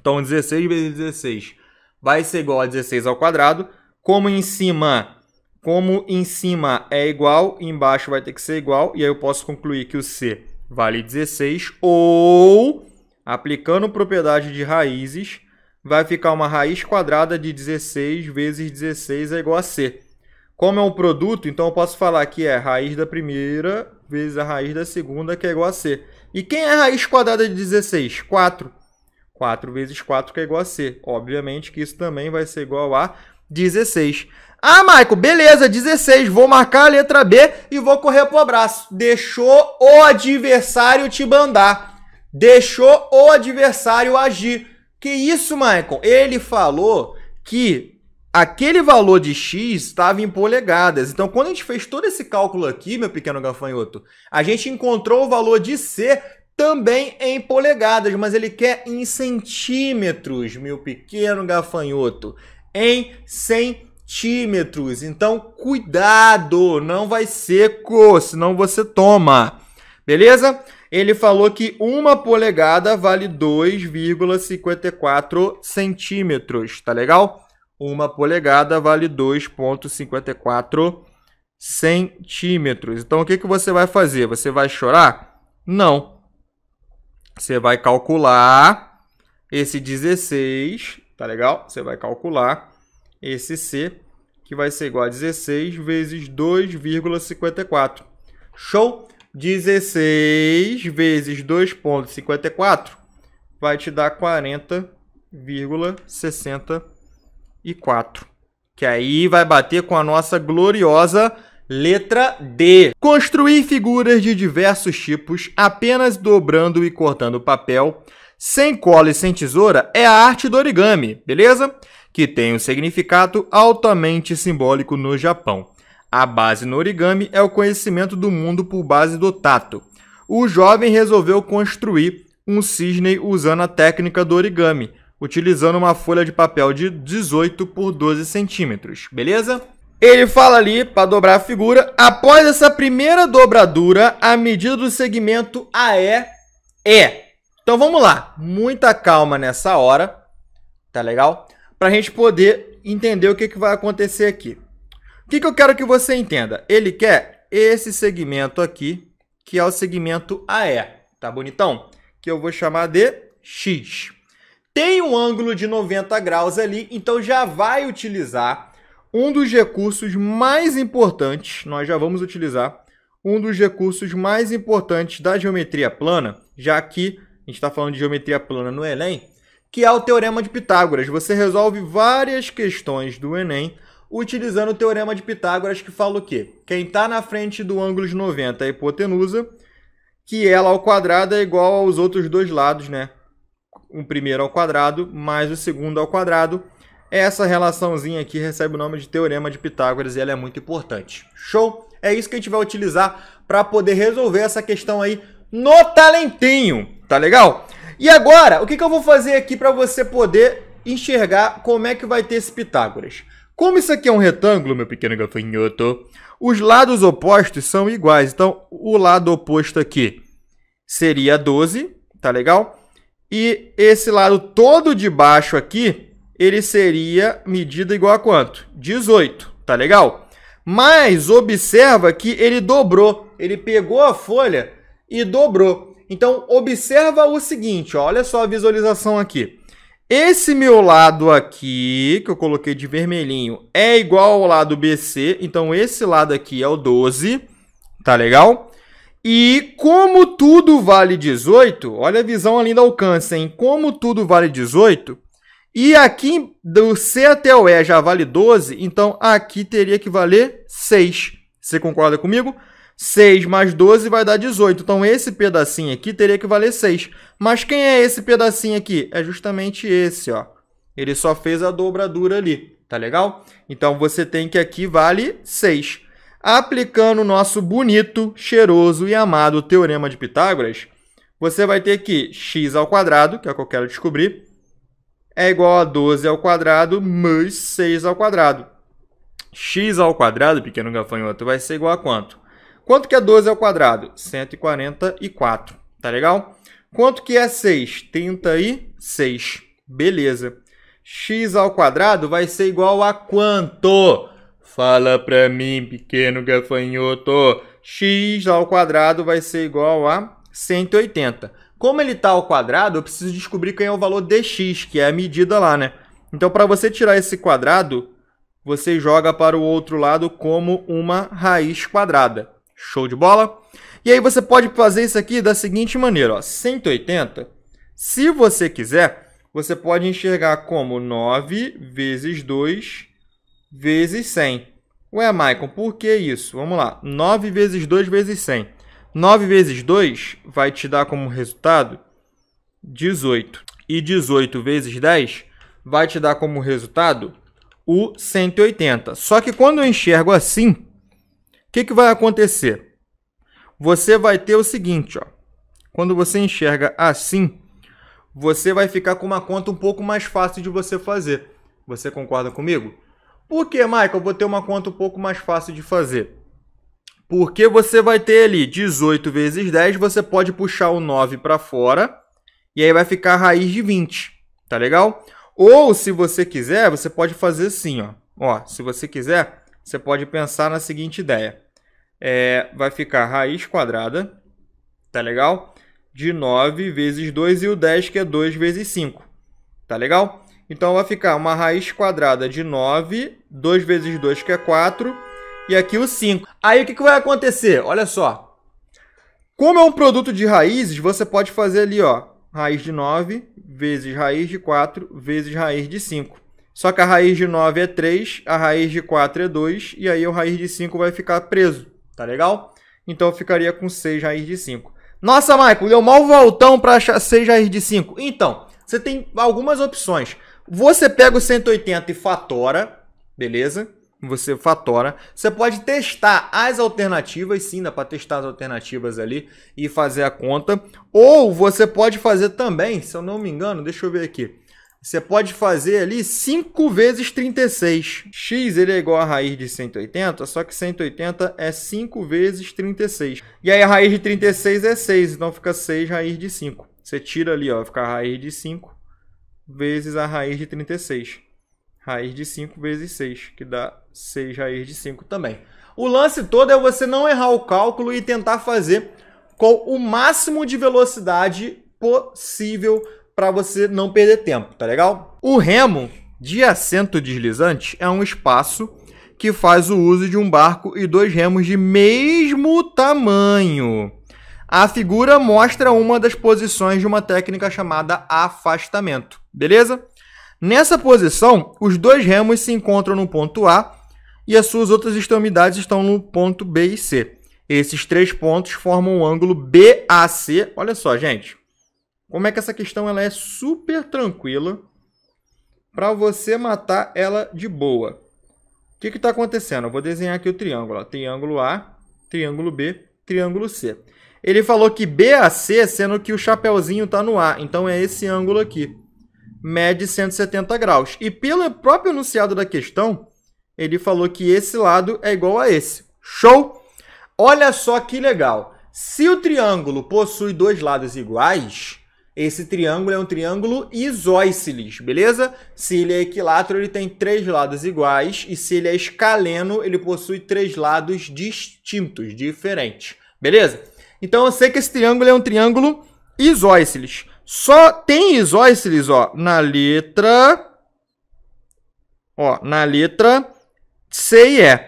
Então, 16 vezes 16 vai ser igual a 16 ao quadrado. Como em cima, como em cima é igual, embaixo vai ter que ser igual. E aí eu posso concluir que o C vale 16. Ou, aplicando propriedade de raízes, vai ficar uma raiz quadrada de 16 vezes 16 é igual a C. Como é um produto, então eu posso falar que é raiz da primeira vezes a raiz da segunda, que é igual a C. E quem é a raiz quadrada de 16? 4. 4 vezes 4, que é igual a C. Obviamente que isso também vai ser igual a 16. Ah, Michael, beleza, 16. Vou marcar a letra B e vou correr para o abraço. Deixou o adversário te bandar? Deixou o adversário agir. Que isso, Maicon? Ele falou que aquele valor de X estava em polegadas. Então, quando a gente fez todo esse cálculo aqui, meu pequeno gafanhoto, a gente encontrou o valor de C também em polegadas, mas ele quer em centímetros, meu pequeno gafanhoto, em centímetros. Então, cuidado, não vai seco, senão você toma. Beleza? Ele falou que uma polegada vale 2,54 centímetros, tá legal? uma polegada vale 2,54 centímetros. Então, o que, que você vai fazer? Você vai chorar? Não. Você vai calcular esse 16, tá legal? Você vai calcular esse C, que vai ser igual a 16 vezes 2,54. Show? 16 vezes 2,54 vai te dar 40,60 e 4. Que aí vai bater com a nossa gloriosa letra D. Construir figuras de diversos tipos apenas dobrando e cortando papel sem cola e sem tesoura é a arte do origami, beleza? Que tem um significado altamente simbólico no Japão. A base no origami é o conhecimento do mundo por base do tato. O jovem resolveu construir um cisne usando a técnica do origami, utilizando uma folha de papel de 18 por 12 centímetros, beleza? Ele fala ali para dobrar a figura. Após essa primeira dobradura, a medida do segmento AE é. Então vamos lá, muita calma nessa hora, tá legal? Para a gente poder entender o que, que vai acontecer aqui. O que, que eu quero que você entenda? Ele quer esse segmento aqui, que é o segmento AE, tá bonitão? Que eu vou chamar de X tem um ângulo de 90 graus ali, então já vai utilizar um dos recursos mais importantes, nós já vamos utilizar um dos recursos mais importantes da geometria plana, já que a gente está falando de geometria plana no Enem, que é o Teorema de Pitágoras. Você resolve várias questões do Enem utilizando o Teorema de Pitágoras, que fala o quê? Quem está na frente do ângulo de 90 é a hipotenusa, que ela ao quadrado é igual aos outros dois lados, né? o primeiro ao quadrado mais o segundo ao quadrado. Essa relaçãozinha aqui recebe o nome de Teorema de Pitágoras e ela é muito importante. Show? É isso que a gente vai utilizar para poder resolver essa questão aí no talentinho, tá legal? E agora, o que, que eu vou fazer aqui para você poder enxergar como é que vai ter esse Pitágoras? Como isso aqui é um retângulo, meu pequeno gafanhoto, os lados opostos são iguais. Então, o lado oposto aqui seria 12, tá legal? E esse lado todo de baixo aqui, ele seria medida igual a quanto? 18, tá legal? Mas observa que ele dobrou, ele pegou a folha e dobrou. Então observa o seguinte, ó, olha só a visualização aqui. Esse meu lado aqui, que eu coloquei de vermelhinho, é igual ao lado BC, então esse lado aqui é o 12, tá legal? E como tudo vale 18, olha a visão ali do alcance, hein? Como tudo vale 18, e aqui do C até o E já vale 12, então aqui teria que valer 6. Você concorda comigo? 6 mais 12 vai dar 18. Então esse pedacinho aqui teria que valer 6. Mas quem é esse pedacinho aqui? É justamente esse, ó. Ele só fez a dobradura ali, tá legal? Então você tem que aqui vale 6 aplicando o nosso bonito, cheiroso e amado teorema de Pitágoras, você vai ter que x ao quadrado, que é o que eu quero descobrir, é igual a 12 ao quadrado mais 6 ao quadrado. x ao quadrado, pequeno gafanhoto, vai ser igual a quanto? Quanto que é 12 ao quadrado? 144, tá legal? Quanto que é 6? 36. Beleza. x ao quadrado vai ser igual a quanto? Fala pra mim, pequeno gafanhoto. x ao quadrado vai ser igual a 180. Como ele está ao quadrado, eu preciso descobrir quem é o valor dx, que é a medida lá, né? Então, para você tirar esse quadrado, você joga para o outro lado como uma raiz quadrada. Show de bola? E aí você pode fazer isso aqui da seguinte maneira, ó, 180. Se você quiser, você pode enxergar como 9 vezes 2 vezes 100. Ué, Maicon, por que isso? Vamos lá. 9 vezes 2 vezes 100. 9 vezes 2 vai te dar como resultado 18. E 18 vezes 10 vai te dar como resultado o 180. Só que quando eu enxergo assim, o que, que vai acontecer? Você vai ter o seguinte, ó. Quando você enxerga assim, você vai ficar com uma conta um pouco mais fácil de você fazer. Você concorda comigo? Por que, Michael? Vou ter uma conta um pouco mais fácil de fazer. Porque você vai ter ali 18 vezes 10, você pode puxar o 9 para fora e aí vai ficar a raiz de 20, tá legal? Ou se você quiser, você pode fazer assim, ó. Ó, se você quiser, você pode pensar na seguinte ideia. É, vai ficar raiz quadrada, tá legal? De 9 vezes 2 e o 10 que é 2 vezes 5, tá legal? Então vai ficar uma raiz quadrada de 9, 2 vezes 2 que é 4, e aqui o 5. Aí o que, que vai acontecer? Olha só. Como é um produto de raízes, você pode fazer ali, ó, raiz de 9 vezes raiz de 4 vezes raiz de 5. Só que a raiz de 9 é 3, a raiz de 4 é 2, e aí o raiz de 5 vai ficar preso, tá legal? Então ficaria com 6 raiz de 5. Nossa, Michael, deu mal voltão para achar 6 raiz de 5. Então, você tem algumas opções. Você pega o 180 e fatora, beleza? Você fatora. Você pode testar as alternativas, sim, dá para testar as alternativas ali e fazer a conta. Ou você pode fazer também, se eu não me engano, deixa eu ver aqui. Você pode fazer ali 5 vezes 36. X ele é igual a raiz de 180, só que 180 é 5 vezes 36. E aí a raiz de 36 é 6, então fica 6 raiz de 5. Você tira ali, ó, fica a raiz de 5 vezes a raiz de 36. Raiz de 5 vezes 6, que dá 6 raiz de 5 também. O lance todo é você não errar o cálculo e tentar fazer com o máximo de velocidade possível para você não perder tempo, tá legal? O remo de assento deslizante é um espaço que faz o uso de um barco e dois remos de mesmo tamanho. A figura mostra uma das posições de uma técnica chamada afastamento. Beleza? Nessa posição, os dois remos se encontram no ponto A e as suas outras extremidades estão no ponto B e C. Esses três pontos formam o ângulo BAC. Olha só, gente. Como é que essa questão ela é super tranquila para você matar ela de boa. O que está acontecendo? Eu vou desenhar aqui o triângulo. Ó. Triângulo A, triângulo B, triângulo C. Ele falou que BAC, sendo que o chapéuzinho está no A. Então, é esse ângulo aqui mede 170 graus. E pelo próprio enunciado da questão, ele falou que esse lado é igual a esse. Show? Olha só que legal. Se o triângulo possui dois lados iguais, esse triângulo é um triângulo isósceles, beleza? Se ele é equilátero, ele tem três lados iguais, e se ele é escaleno, ele possui três lados distintos, diferentes, beleza? Então eu sei que esse triângulo é um triângulo isósceles. Só tem isósceles, ó, na letra ó, na letra C e E.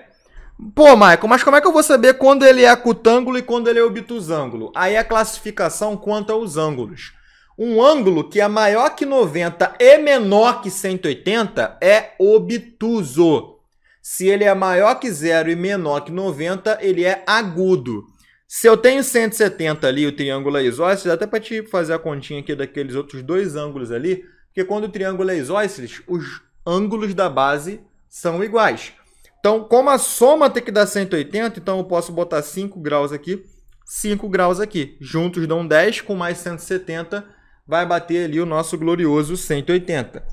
Pô, Michael, mas como é que eu vou saber quando ele é cutângulo e quando ele é obtusângulo? Aí a classificação quanto aos ângulos. Um ângulo que é maior que 90 e menor que 180 é obtuso. Se ele é maior que zero e menor que 90, ele é agudo. Se eu tenho 170 ali, o triângulo é isósceles, até para te fazer a continha aqui daqueles outros dois ângulos ali, porque quando o triângulo é isósceles, os ângulos da base são iguais. Então, como a soma tem que dar 180, então eu posso botar 5 graus aqui, 5 graus aqui. Juntos dão 10, com mais 170 vai bater ali o nosso glorioso 180.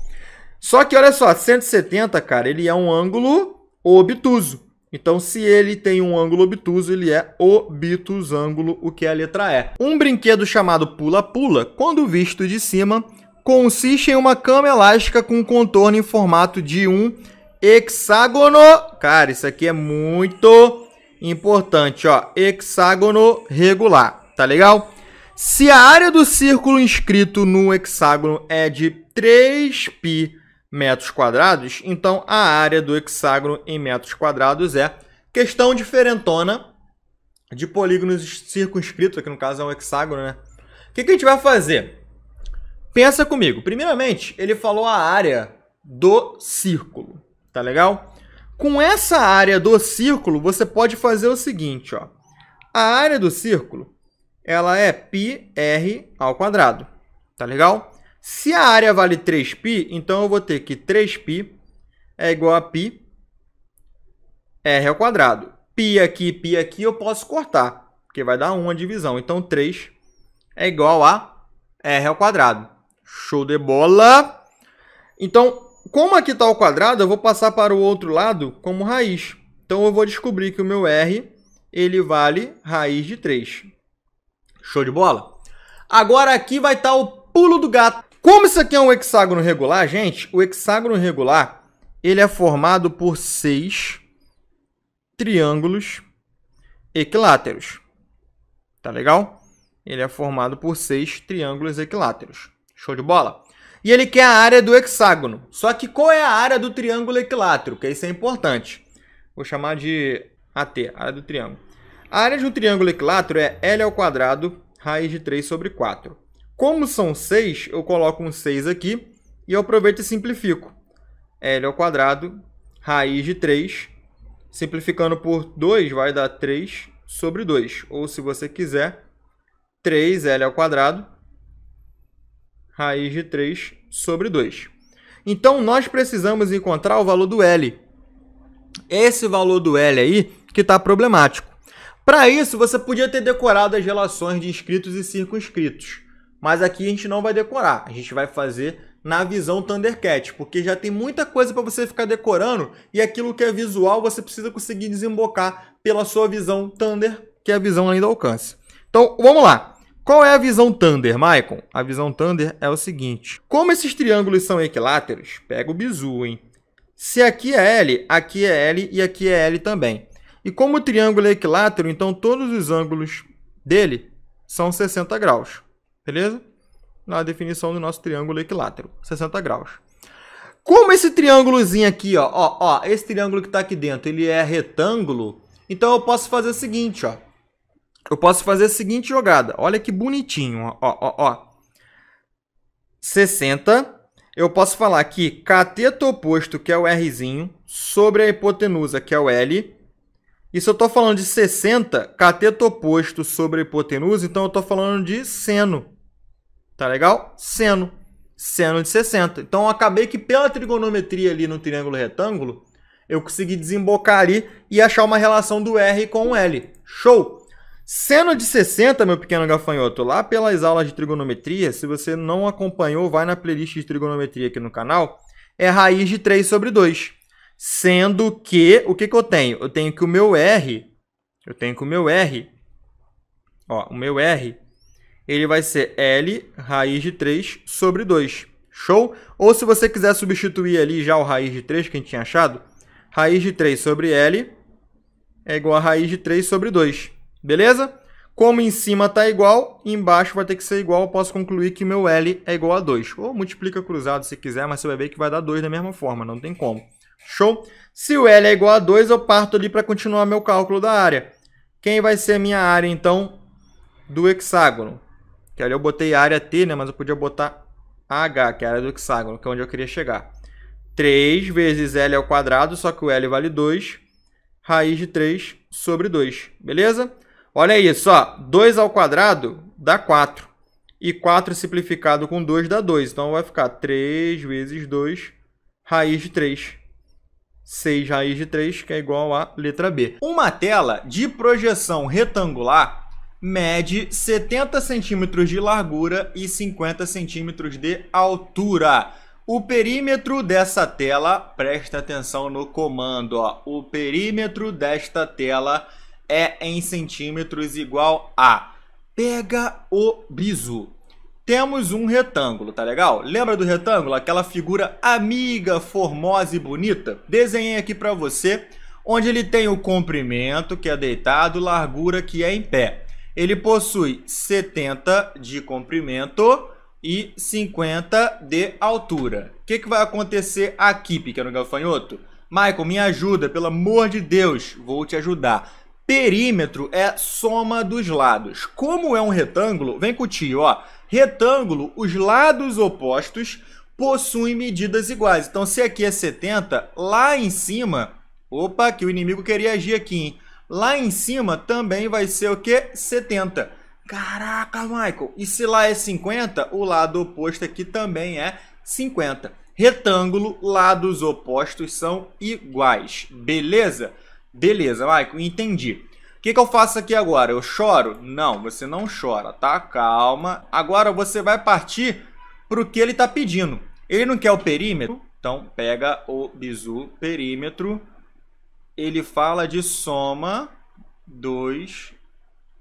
Só que olha só, 170, cara, ele é um ângulo obtuso. Então, se ele tem um ângulo obtuso, ele é obtusângulo, o que é a letra E. Um brinquedo chamado pula-pula, quando visto de cima, consiste em uma cama elástica com contorno em formato de um hexágono. Cara, isso aqui é muito importante, ó. Hexágono regular, tá legal? Se a área do círculo inscrito no hexágono é de 3π metros quadrados, então a área do hexágono em metros quadrados é questão diferentona de polígonos circunscritos, que no caso é um hexágono, né? O que, que a gente vai fazer? Pensa comigo. Primeiramente, ele falou a área do círculo, tá legal? Com essa área do círculo, você pode fazer o seguinte, ó. A área do círculo, ela é πr ao quadrado, tá legal? Se a área vale 3π, então eu vou ter que 3π é igual a π r ao quadrado. Π aqui, π aqui eu posso cortar, porque vai dar uma divisão. Então 3 é igual a r ao quadrado. Show de bola! Então, como aqui está o quadrado, eu vou passar para o outro lado como raiz. Então eu vou descobrir que o meu r ele vale raiz de 3. Show de bola? Agora aqui vai estar tá o pulo do gato. Como isso aqui é um hexágono regular, gente, o hexágono regular ele é formado por seis triângulos equiláteros. Tá legal? Ele é formado por seis triângulos equiláteros. Show de bola? E ele quer a área do hexágono. Só que qual é a área do triângulo equilátero? Que isso é importante. Vou chamar de AT, área do triângulo. A área de um triângulo equilátero é L ao quadrado raiz de 3 sobre 4. Como são 6, eu coloco um 6 aqui e eu aproveito e simplifico. L ao quadrado, raiz de 3, simplificando por 2 vai dar 3 sobre 2. Ou se você quiser, 3L ao quadrado, raiz de 3 sobre 2. Então, nós precisamos encontrar o valor do L. Esse valor do L aí que está problemático. Para isso, você podia ter decorado as relações de inscritos e circunscritos. Mas aqui a gente não vai decorar, a gente vai fazer na visão Thundercat, porque já tem muita coisa para você ficar decorando e aquilo que é visual você precisa conseguir desembocar pela sua visão Thunder, que é a visão além do alcance. Então, vamos lá. Qual é a visão Thunder, Maicon? A visão Thunder é o seguinte. Como esses triângulos são equiláteros, pega o bizu, hein? Se aqui é L, aqui é L e aqui é L também. E como o triângulo é equilátero, então todos os ângulos dele são 60 graus. Beleza? Na definição do nosso triângulo equilátero, 60 graus. Como esse triângulozinho aqui, ó, ó, ó, esse triângulo que está aqui dentro, ele é retângulo, então eu posso fazer o seguinte, ó. Eu posso fazer a seguinte jogada. Olha que bonitinho, ó, ó, ó. 60, eu posso falar que cateto oposto, que é o Rzinho, sobre a hipotenusa, que é o L. E se eu estou falando de 60, cateto oposto sobre a hipotenusa, então eu estou falando de seno. Tá legal? Seno. Seno de 60. Então eu acabei que pela trigonometria ali no triângulo retângulo, eu consegui desembocar ali e achar uma relação do R com o L. Show! Seno de 60, meu pequeno gafanhoto, lá pelas aulas de trigonometria, se você não acompanhou, vai na playlist de trigonometria aqui no canal, é raiz de 3 sobre 2. Sendo que, o que, que eu tenho? Eu tenho que o meu R, eu tenho que o meu R, ó, o meu R ele vai ser L raiz de 3 sobre 2. Show? Ou se você quiser substituir ali já o raiz de 3 que a gente tinha achado, raiz de 3 sobre L é igual a raiz de 3 sobre 2. Beleza? Como em cima está igual, embaixo vai ter que ser igual, eu posso concluir que meu L é igual a 2. Ou multiplica cruzado se quiser, mas você vai ver que vai dar 2 da mesma forma, não tem como. Show? Se o L é igual a 2, eu parto ali para continuar meu cálculo da área. Quem vai ser a minha área, então, do hexágono? Que ali eu botei a área T, né? Mas eu podia botar H, que é a área do hexágono, que é onde eu queria chegar. 3 vezes L ao quadrado, só que o L vale 2. Raiz de 3 sobre 2, beleza? Olha isso, ó. 2 ao quadrado dá 4. E 4 simplificado com 2 dá 2. Então vai ficar 3 vezes 2, raiz de 3. 6 raiz de 3, que é igual à letra B. Uma tela de projeção retangular mede 70 centímetros de largura e 50 centímetros de altura. O perímetro dessa tela, presta atenção no comando, ó. o perímetro desta tela é em centímetros igual a... Pega o bizu. Temos um retângulo, tá legal? Lembra do retângulo? Aquela figura amiga, formosa e bonita? Desenhei aqui para você, onde ele tem o comprimento, que é deitado, largura, que é em pé. Ele possui 70 de comprimento e 50 de altura. O que, que vai acontecer aqui, pequeno gafanhoto? Michael, me ajuda, pelo amor de Deus, vou te ajudar. Perímetro é soma dos lados. Como é um retângulo, vem com o tio, ó. Retângulo, os lados opostos possuem medidas iguais. Então, se aqui é 70, lá em cima... Opa, que o inimigo queria agir aqui, hein? Lá em cima também vai ser o que? 70. Caraca, Michael. E se lá é 50, o lado oposto aqui também é 50. Retângulo, lados opostos são iguais. Beleza? Beleza, Michael, entendi. O que, que eu faço aqui agora? Eu choro? Não, você não chora, tá? Calma. Agora você vai partir para o que ele está pedindo. Ele não quer o perímetro, então pega o bizu perímetro ele fala de soma dos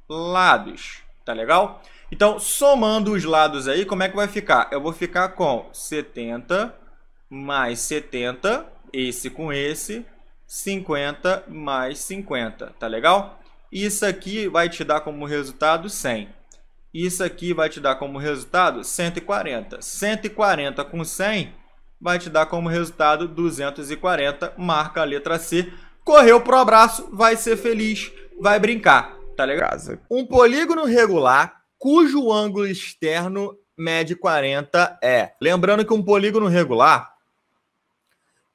lados, tá legal? Então, somando os lados aí, como é que vai ficar? Eu vou ficar com 70 mais 70, esse com esse, 50 mais 50, tá legal? Isso aqui vai te dar como resultado 100. Isso aqui vai te dar como resultado 140. 140 com 100 vai te dar como resultado 240, marca a letra C correu pro abraço, vai ser feliz, vai brincar, tá legal? Um polígono regular cujo ângulo externo mede 40 é. Lembrando que um polígono regular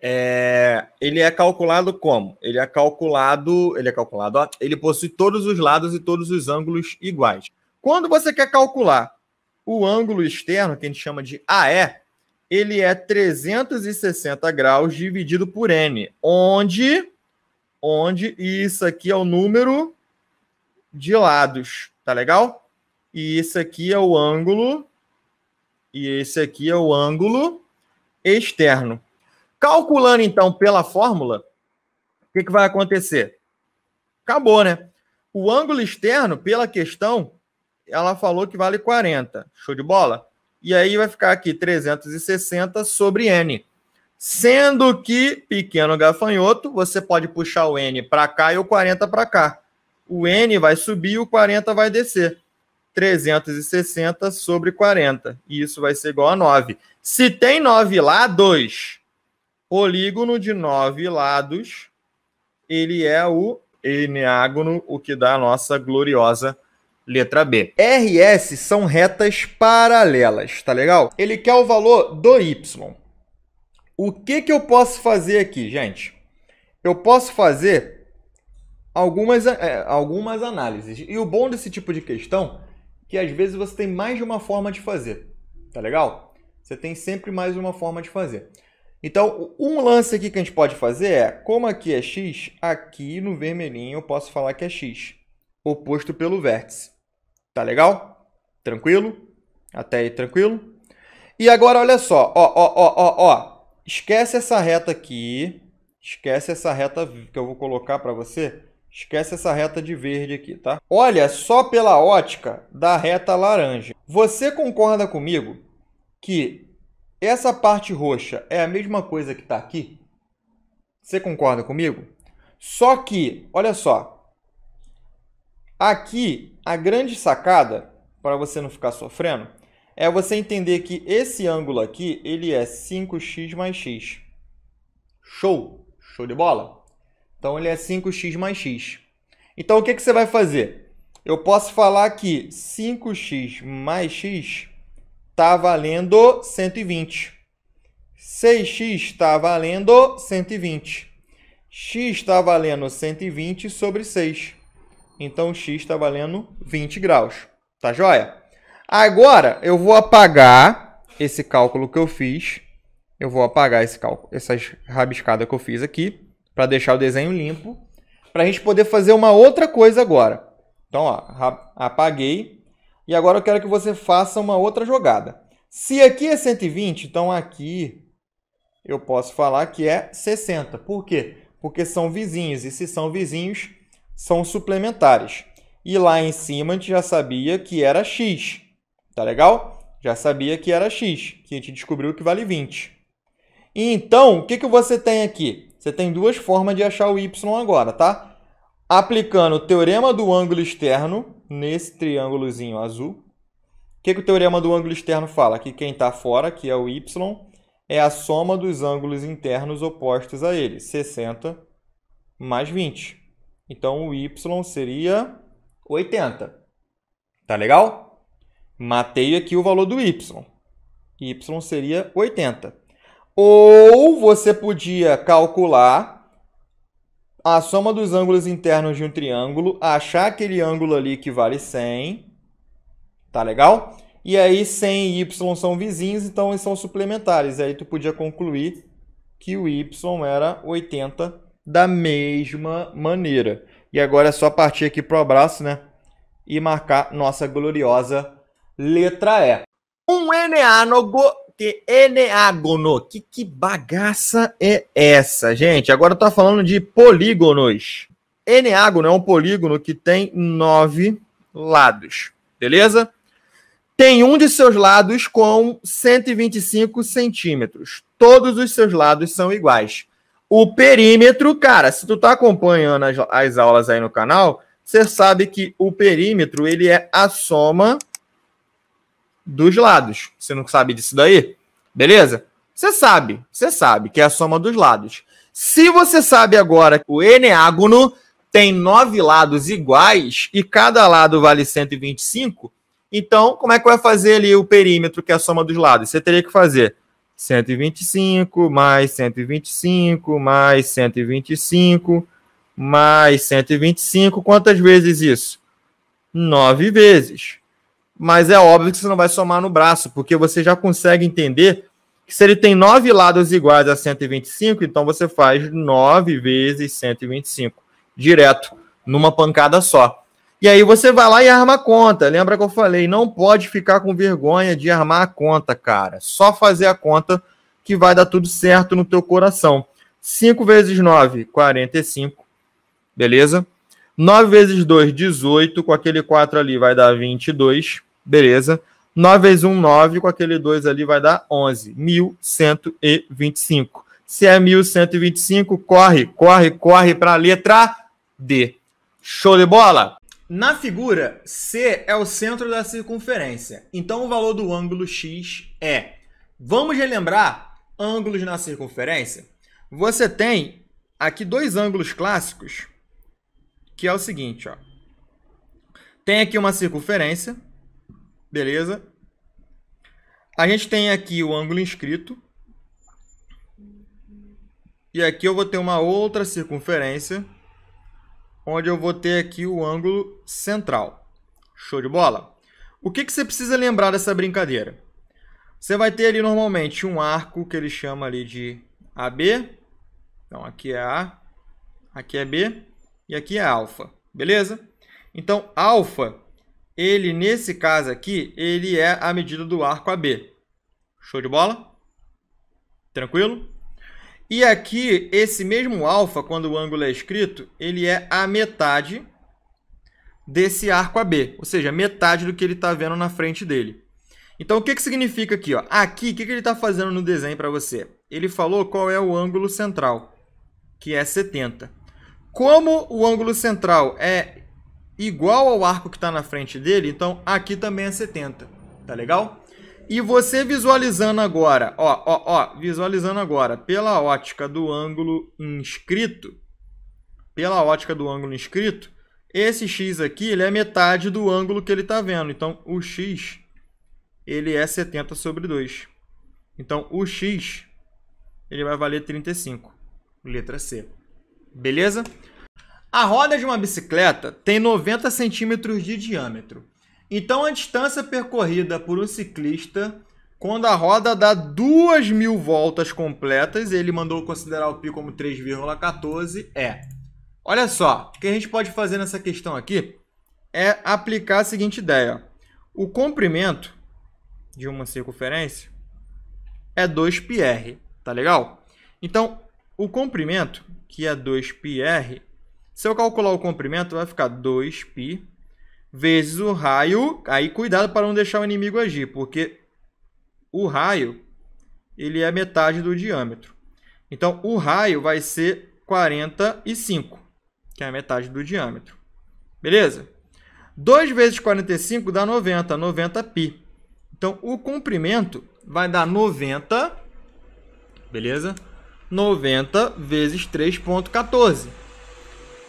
é, ele é calculado como? Ele é calculado, ele é calculado, ó, ele possui todos os lados e todos os ângulos iguais. Quando você quer calcular o ângulo externo, que a gente chama de AE, ele é 360 graus dividido por N, onde onde isso aqui é o número de lados, tá legal? E isso aqui é o ângulo e esse aqui é o ângulo externo. Calculando então pela fórmula, o que, que vai acontecer? Acabou, né? O ângulo externo, pela questão, ela falou que vale 40. Show de bola? E aí vai ficar aqui 360 sobre N. Sendo que, pequeno gafanhoto, você pode puxar o N para cá e o 40 para cá. O N vai subir e o 40 vai descer. 360 sobre 40. E isso vai ser igual a 9. Se tem 9 lados, polígono de 9 lados, ele é o eneágono, o que dá a nossa gloriosa letra B. RS são retas paralelas, tá legal? Ele quer o valor do Y. O que, que eu posso fazer aqui, gente? Eu posso fazer algumas, é, algumas análises. E o bom desse tipo de questão é que às vezes você tem mais de uma forma de fazer. Tá legal? Você tem sempre mais uma forma de fazer. Então, um lance aqui que a gente pode fazer é, como aqui é x, aqui no vermelhinho eu posso falar que é x, oposto pelo vértice. Tá legal? Tranquilo? Até aí tranquilo? E agora, olha só, ó, ó, ó, ó, ó. Esquece essa reta aqui. Esquece essa reta que eu vou colocar para você. Esquece essa reta de verde aqui, tá? Olha só pela ótica da reta laranja. Você concorda comigo que essa parte roxa é a mesma coisa que está aqui? Você concorda comigo? Só que, olha só. Aqui, a grande sacada, para você não ficar sofrendo, é você entender que esse ângulo aqui, ele é 5x mais x. Show! Show de bola? Então, ele é 5x mais x. Então, o que, que você vai fazer? Eu posso falar que 5x mais x está valendo 120. 6x está valendo 120. x está valendo 120 sobre 6. Então, x está valendo 20 graus. Tá joia? Agora, eu vou apagar esse cálculo que eu fiz. Eu vou apagar esse cálculo, essas rabiscadas que eu fiz aqui, para deixar o desenho limpo, para a gente poder fazer uma outra coisa agora. Então, ó, apaguei. E agora eu quero que você faça uma outra jogada. Se aqui é 120, então aqui eu posso falar que é 60. Por quê? Porque são vizinhos, e se são vizinhos, são suplementares. E lá em cima a gente já sabia que era x. Tá legal? Já sabia que era x, que a gente descobriu que vale 20. E então, o que, que você tem aqui? Você tem duas formas de achar o y agora, tá? Aplicando o teorema do ângulo externo nesse triângulozinho azul. O que, que o teorema do ângulo externo fala? Que quem está fora, que é o y, é a soma dos ângulos internos opostos a ele, 60 mais 20. Então, o y seria 80. Tá legal? matei aqui o valor do y. y seria 80. Ou você podia calcular a soma dos ângulos internos de um triângulo, achar aquele ângulo ali que vale 100. Tá legal? E aí 100 e y são vizinhos, então eles são suplementares. E aí tu podia concluir que o y era 80 da mesma maneira. E agora é só partir aqui pro abraço, né? E marcar nossa gloriosa Letra E. Um eneálogo que eneágono. Que, que bagaça é essa, gente? Agora tá falando de polígonos. Eneágono é um polígono que tem nove lados, beleza? Tem um de seus lados com 125 centímetros. Todos os seus lados são iguais. O perímetro, cara, se tu tá acompanhando as, as aulas aí no canal, você sabe que o perímetro ele é a soma dos lados. Você não sabe disso daí? Beleza? Você sabe, você sabe que é a soma dos lados. Se você sabe agora que o eneágono é tem nove lados iguais e cada lado vale 125, então como é que vai fazer ali o perímetro, que é a soma dos lados? Você teria que fazer 125 mais 125 mais 125 mais 125. Quantas vezes isso? Nove vezes mas é óbvio que você não vai somar no braço, porque você já consegue entender que se ele tem nove lados iguais a 125, então você faz nove vezes 125, direto, numa pancada só. E aí você vai lá e arma a conta. Lembra que eu falei, não pode ficar com vergonha de armar a conta, cara. Só fazer a conta que vai dar tudo certo no teu coração. 5 vezes 9, 45. Beleza? 9 vezes 2, 18. Com aquele 4 ali vai dar 22. Beleza. 9 vezes 1, 9. Com aquele 2 ali vai dar 11. 1125. Se é 1125, corre, corre, corre para a letra D. Show de bola? Na figura, C é o centro da circunferência. Então o valor do ângulo X é. Vamos relembrar ângulos na circunferência? Você tem aqui dois ângulos clássicos que é o seguinte, ó. Tem aqui uma circunferência, beleza? A gente tem aqui o ângulo inscrito. E aqui eu vou ter uma outra circunferência, onde eu vou ter aqui o ângulo central. Show de bola? O que, que você precisa lembrar dessa brincadeira? Você vai ter ali normalmente um arco que ele chama ali de AB. Então aqui é A, aqui é B e aqui é alfa, beleza? Então, alfa, ele nesse caso aqui, ele é a medida do arco AB. Show de bola? Tranquilo? E aqui, esse mesmo alfa, quando o ângulo é escrito, ele é a metade desse arco AB, ou seja, metade do que ele está vendo na frente dele. Então, o que, que significa aqui? Ó? Aqui, o que, que ele está fazendo no desenho para você? Ele falou qual é o ângulo central, que é 70. Como o ângulo central é igual ao arco que está na frente dele, então aqui também é 70, tá legal? E você visualizando agora, ó, ó, ó, visualizando agora pela ótica do ângulo inscrito, pela ótica do ângulo inscrito, esse x aqui ele é metade do ângulo que ele está vendo. Então, o x ele é 70 sobre 2. Então, o x ele vai valer 35, letra C beleza? A roda de uma bicicleta tem 90 centímetros de diâmetro. Então, a distância percorrida por um ciclista quando a roda dá 2.000 mil voltas completas, ele mandou considerar o pi como 3,14, é. Olha só, o que a gente pode fazer nessa questão aqui é aplicar a seguinte ideia. O comprimento de uma circunferência é 2πr, tá legal? Então, o comprimento, que é 2πr, se eu calcular o comprimento, vai ficar 2π vezes o raio. Aí, cuidado para não deixar o inimigo agir, porque o raio ele é metade do diâmetro. Então, o raio vai ser 45, que é a metade do diâmetro. Beleza? 2 vezes 45 dá 90, 90 pi. Então, o comprimento vai dar 90, beleza? 90 vezes 3.14,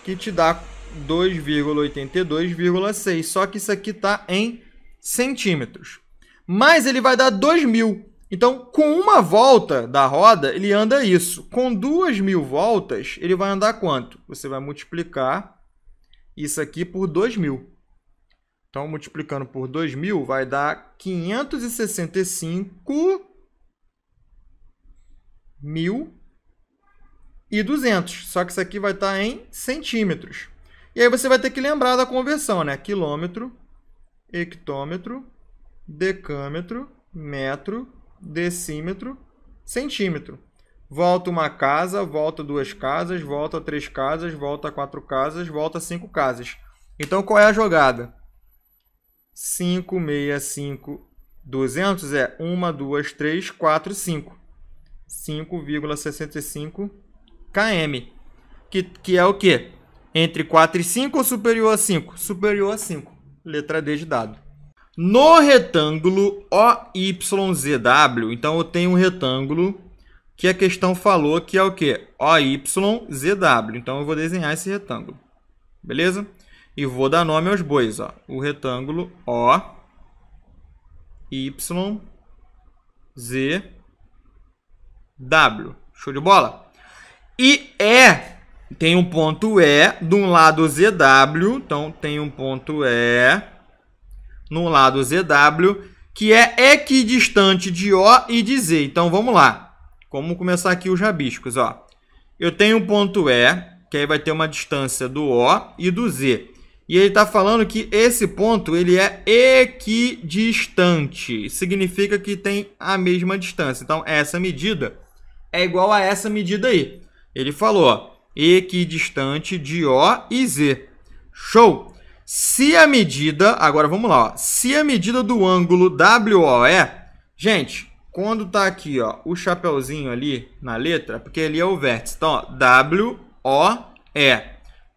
que te dá 2,82,6. Só que isso aqui está em centímetros. Mas ele vai dar 2.000. Então, com uma volta da roda, ele anda isso. Com 2.000 voltas, ele vai andar quanto? Você vai multiplicar isso aqui por 2.000. Então, multiplicando por 2.000, vai dar 565 mil e 200, só que isso aqui vai estar tá em centímetros. E aí você vai ter que lembrar da conversão, né? Quilômetro, hectômetro, decâmetro, metro, decímetro, centímetro. Volta uma casa, volta duas casas, volta três casas, volta quatro casas, volta cinco casas. Então, qual é a jogada? 5, 6, 5, 200 é 1, 2, 3, 4, 5. 5,65 km, que, que é o quê? Entre 4 e 5 ou superior a 5? Superior a 5. Letra D de dado. No retângulo OYZW, então eu tenho um retângulo que a questão falou que é o quê? OYZW. Então eu vou desenhar esse retângulo. Beleza? E vou dar nome aos bois, ó. O retângulo O Y Z W. Show de bola? E é, tem um ponto E, de um lado ZW, então tem um ponto E, no lado ZW, que é equidistante de O e de Z. Então vamos lá, como começar aqui os rabiscos, ó. Eu tenho um ponto E, que aí vai ter uma distância do O e do Z. E ele está falando que esse ponto ele é equidistante, significa que tem a mesma distância. Então essa medida é igual a essa medida aí. Ele falou ó, equidistante de O e Z. Show! Se a medida, agora vamos lá, ó, se a medida do ângulo WOE, gente, quando tá aqui ó, o chapeuzinho ali na letra, porque ali é o vértice, então ó, WOE.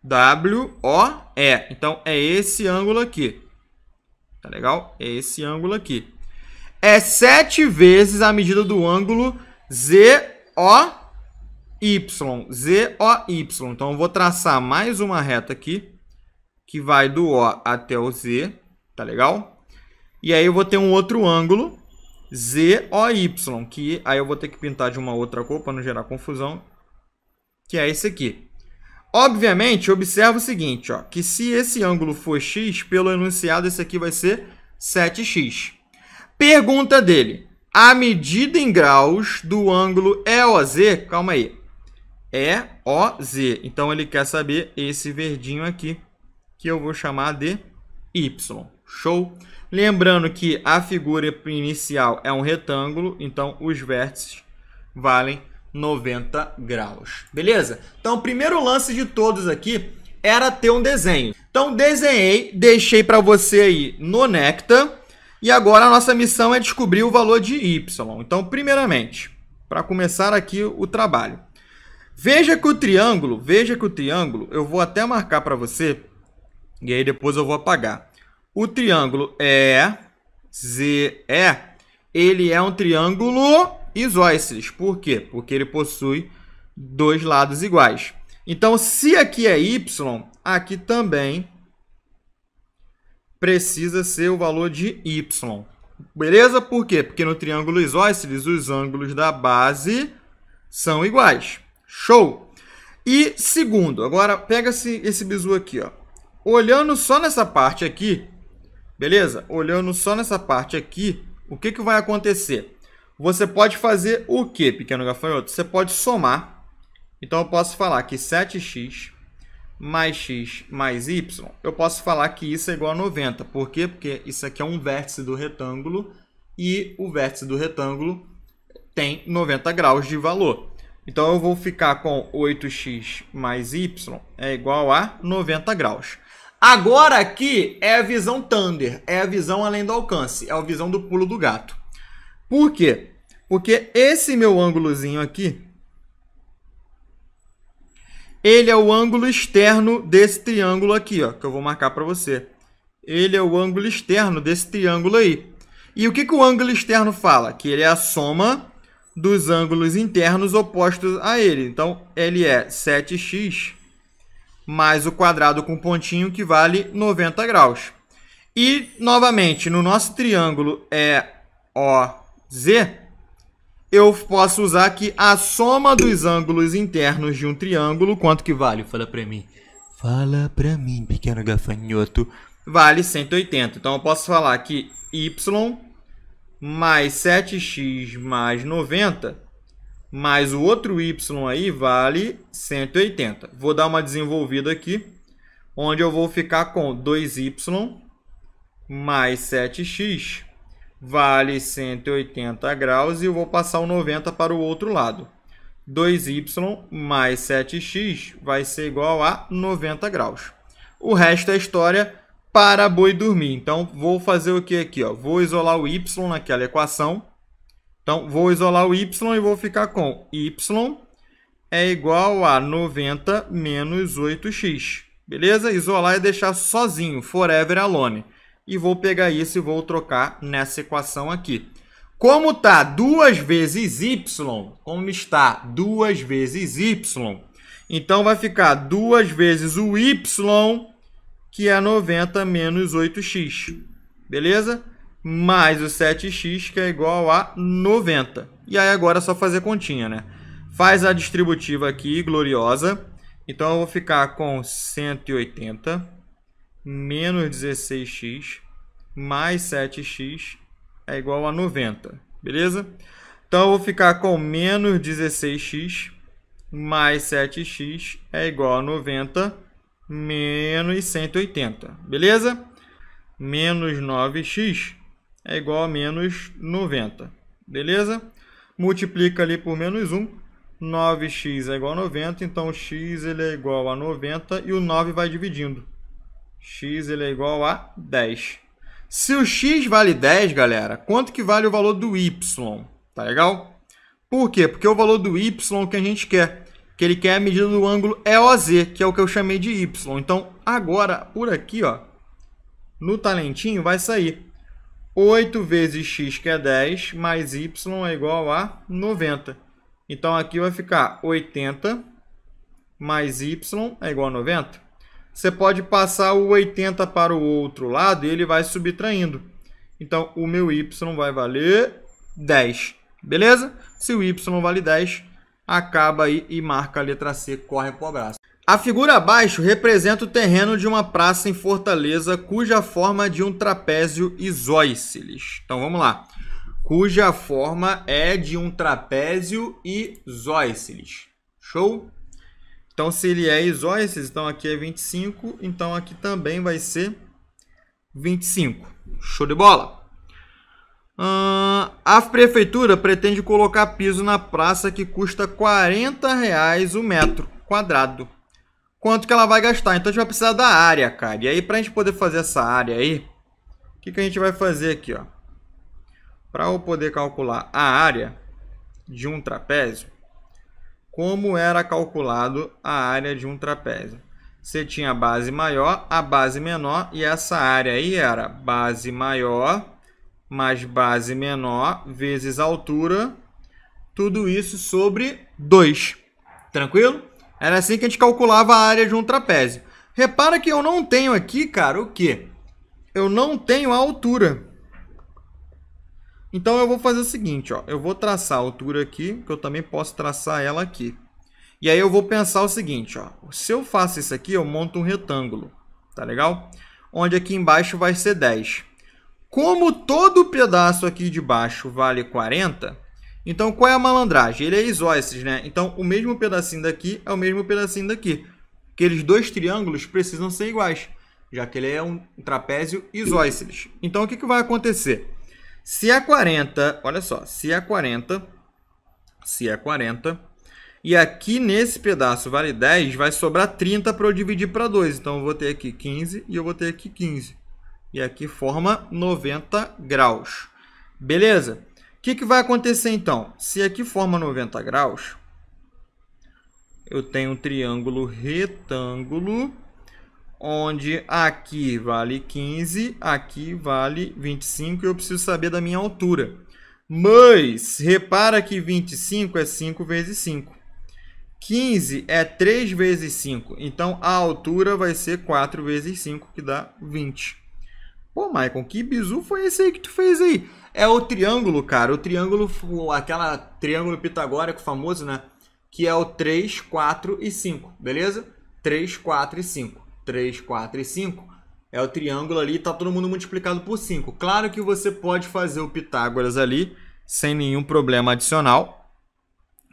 WOE. Então é esse ângulo aqui. Tá legal? É esse ângulo aqui. É sete vezes a medida do ângulo ZOE. Y, Z, O, Y. Então, eu vou traçar mais uma reta aqui, que vai do O até o Z, tá legal? E aí eu vou ter um outro ângulo, Z, O, Y, que aí eu vou ter que pintar de uma outra cor para não gerar confusão, que é esse aqui. Obviamente, observa o seguinte, ó, que se esse ângulo for x, pelo enunciado esse aqui vai ser 7x. Pergunta dele, a medida em graus do ângulo EOZ, calma aí, e-O-Z. Então, ele quer saber esse verdinho aqui, que eu vou chamar de Y. Show? Lembrando que a figura inicial é um retângulo, então os vértices valem 90 graus. Beleza? Então, o primeiro lance de todos aqui era ter um desenho. Então, desenhei, deixei para você aí no Necta. E agora a nossa missão é descobrir o valor de y. Então, primeiramente, para começar aqui o trabalho, Veja que o triângulo, veja que o triângulo, eu vou até marcar para você, e aí depois eu vou apagar. O triângulo é ZE, ele é um triângulo isósceles. Por quê? Porque ele possui dois lados iguais. Então, se aqui é Y, aqui também precisa ser o valor de Y. Beleza? Por quê? Porque no triângulo isósceles, os ângulos da base são iguais. Show! E segundo, agora pega esse, esse bizu aqui, ó. Olhando só nessa parte aqui, beleza? Olhando só nessa parte aqui, o que, que vai acontecer? Você pode fazer o que, pequeno gafanhoto? Você pode somar. Então eu posso falar que 7x mais x mais y, eu posso falar que isso é igual a 90. Por quê? Porque isso aqui é um vértice do retângulo e o vértice do retângulo tem 90 graus de valor. Então eu vou ficar com 8x mais y é igual a 90 graus. Agora aqui é a visão Thunder, é a visão além do alcance, é a visão do pulo do gato. Por quê? Porque esse meu ângulozinho aqui, ele é o ângulo externo desse triângulo aqui, ó, que eu vou marcar para você. Ele é o ângulo externo desse triângulo aí. E o que, que o ângulo externo fala? Que ele é a soma dos ângulos internos opostos a ele. Então, ele é 7x mais o quadrado com pontinho que vale 90 graus. E, novamente, no nosso triângulo EOZ, é eu posso usar que a soma dos ângulos internos de um triângulo. Quanto que vale? Fala para mim. Fala para mim, pequeno gafanhoto. Vale 180. Então, eu posso falar que Y mais 7x mais 90, mais o outro y aí vale 180. Vou dar uma desenvolvida aqui, onde eu vou ficar com 2y mais 7x vale 180 graus e eu vou passar o 90 para o outro lado. 2y mais 7x vai ser igual a 90 graus. O resto é história para boi dormir. Então, vou fazer o que aqui? Ó? Vou isolar o y naquela equação. Então, vou isolar o y e vou ficar com y é igual a 90 menos 8x. Beleza? Isolar e é deixar sozinho, forever alone. E vou pegar isso e vou trocar nessa equação aqui. Como está duas vezes y, como está duas vezes y, então vai ficar duas vezes o y que é 90 menos 8x, beleza? Mais o 7x, que é igual a 90. E aí agora é só fazer continha, né? Faz a distributiva aqui, gloriosa. Então eu vou ficar com 180 menos 16x mais 7x é igual a 90, beleza? Então eu vou ficar com menos 16x mais 7x é igual a 90 menos 180, beleza? Menos 9x é igual a menos 90, beleza? Multiplica ali por menos 1, 9x é igual a 90, então o x ele é igual a 90 e o 9 vai dividindo. x ele é igual a 10. Se o x vale 10, galera, quanto que vale o valor do y? Tá legal? Por quê? Porque é o valor do y que a gente quer que ele quer a medida do ângulo EOZ, que é o que eu chamei de Y. Então, agora, por aqui, ó, no talentinho, vai sair 8 vezes X, que é 10, mais Y é igual a 90. Então, aqui vai ficar 80 mais Y é igual a 90. Você pode passar o 80 para o outro lado e ele vai subtraindo. Então, o meu Y vai valer 10, beleza? Se o Y vale 10, acaba aí e marca a letra C, corre pro abraço. A figura abaixo representa o terreno de uma praça em Fortaleza cuja forma é de um trapézio isósceles. Então vamos lá. Cuja forma é de um trapézio isósceles. Show? Então se ele é isósceles, então aqui é 25, então aqui também vai ser 25. Show de bola! Uh, a prefeitura pretende colocar piso na praça que custa R$ 40 reais o metro quadrado. Quanto que ela vai gastar? Então a gente vai precisar da área, cara. E aí para a gente poder fazer essa área aí, o que, que a gente vai fazer aqui, ó? Para eu poder calcular a área de um trapézio, como era calculado a área de um trapézio? Você tinha a base maior, a base menor e essa área aí era base maior mais base menor vezes altura, tudo isso sobre 2. Tranquilo? Era assim que a gente calculava a área de um trapézio. Repara que eu não tenho aqui, cara, o quê? Eu não tenho a altura. Então eu vou fazer o seguinte, ó, eu vou traçar a altura aqui, que eu também posso traçar ela aqui. E aí eu vou pensar o seguinte, ó, se eu faço isso aqui, eu monto um retângulo, tá legal? Onde aqui embaixo vai ser 10. Como todo pedaço aqui de baixo vale 40, então qual é a malandragem? Ele é isósceles, né? Então o mesmo pedacinho daqui é o mesmo pedacinho daqui. Aqueles dois triângulos precisam ser iguais, já que ele é um trapézio isósceles. Então o que, que vai acontecer? Se é 40, olha só, se é 40, se é 40, e aqui nesse pedaço vale 10, vai sobrar 30 para eu dividir para 2. Então eu vou ter aqui 15 e eu vou ter aqui 15. E aqui forma 90 graus. Beleza? O que, que vai acontecer então? Se aqui forma 90 graus, eu tenho um triângulo retângulo, onde aqui vale 15, aqui vale 25 e eu preciso saber da minha altura. Mas, repara que 25 é 5 vezes 5. 15 é 3 vezes 5, então a altura vai ser 4 vezes 5, que dá 20. Pô, Maicon, que bizu foi esse aí que tu fez aí? É o triângulo, cara. O triângulo, aquela triângulo pitagórico famoso, né? Que é o 3, 4 e 5, beleza? 3, 4 e 5. 3, 4 e 5 é o triângulo ali, tá todo mundo multiplicado por 5. Claro que você pode fazer o Pitágoras ali sem nenhum problema adicional.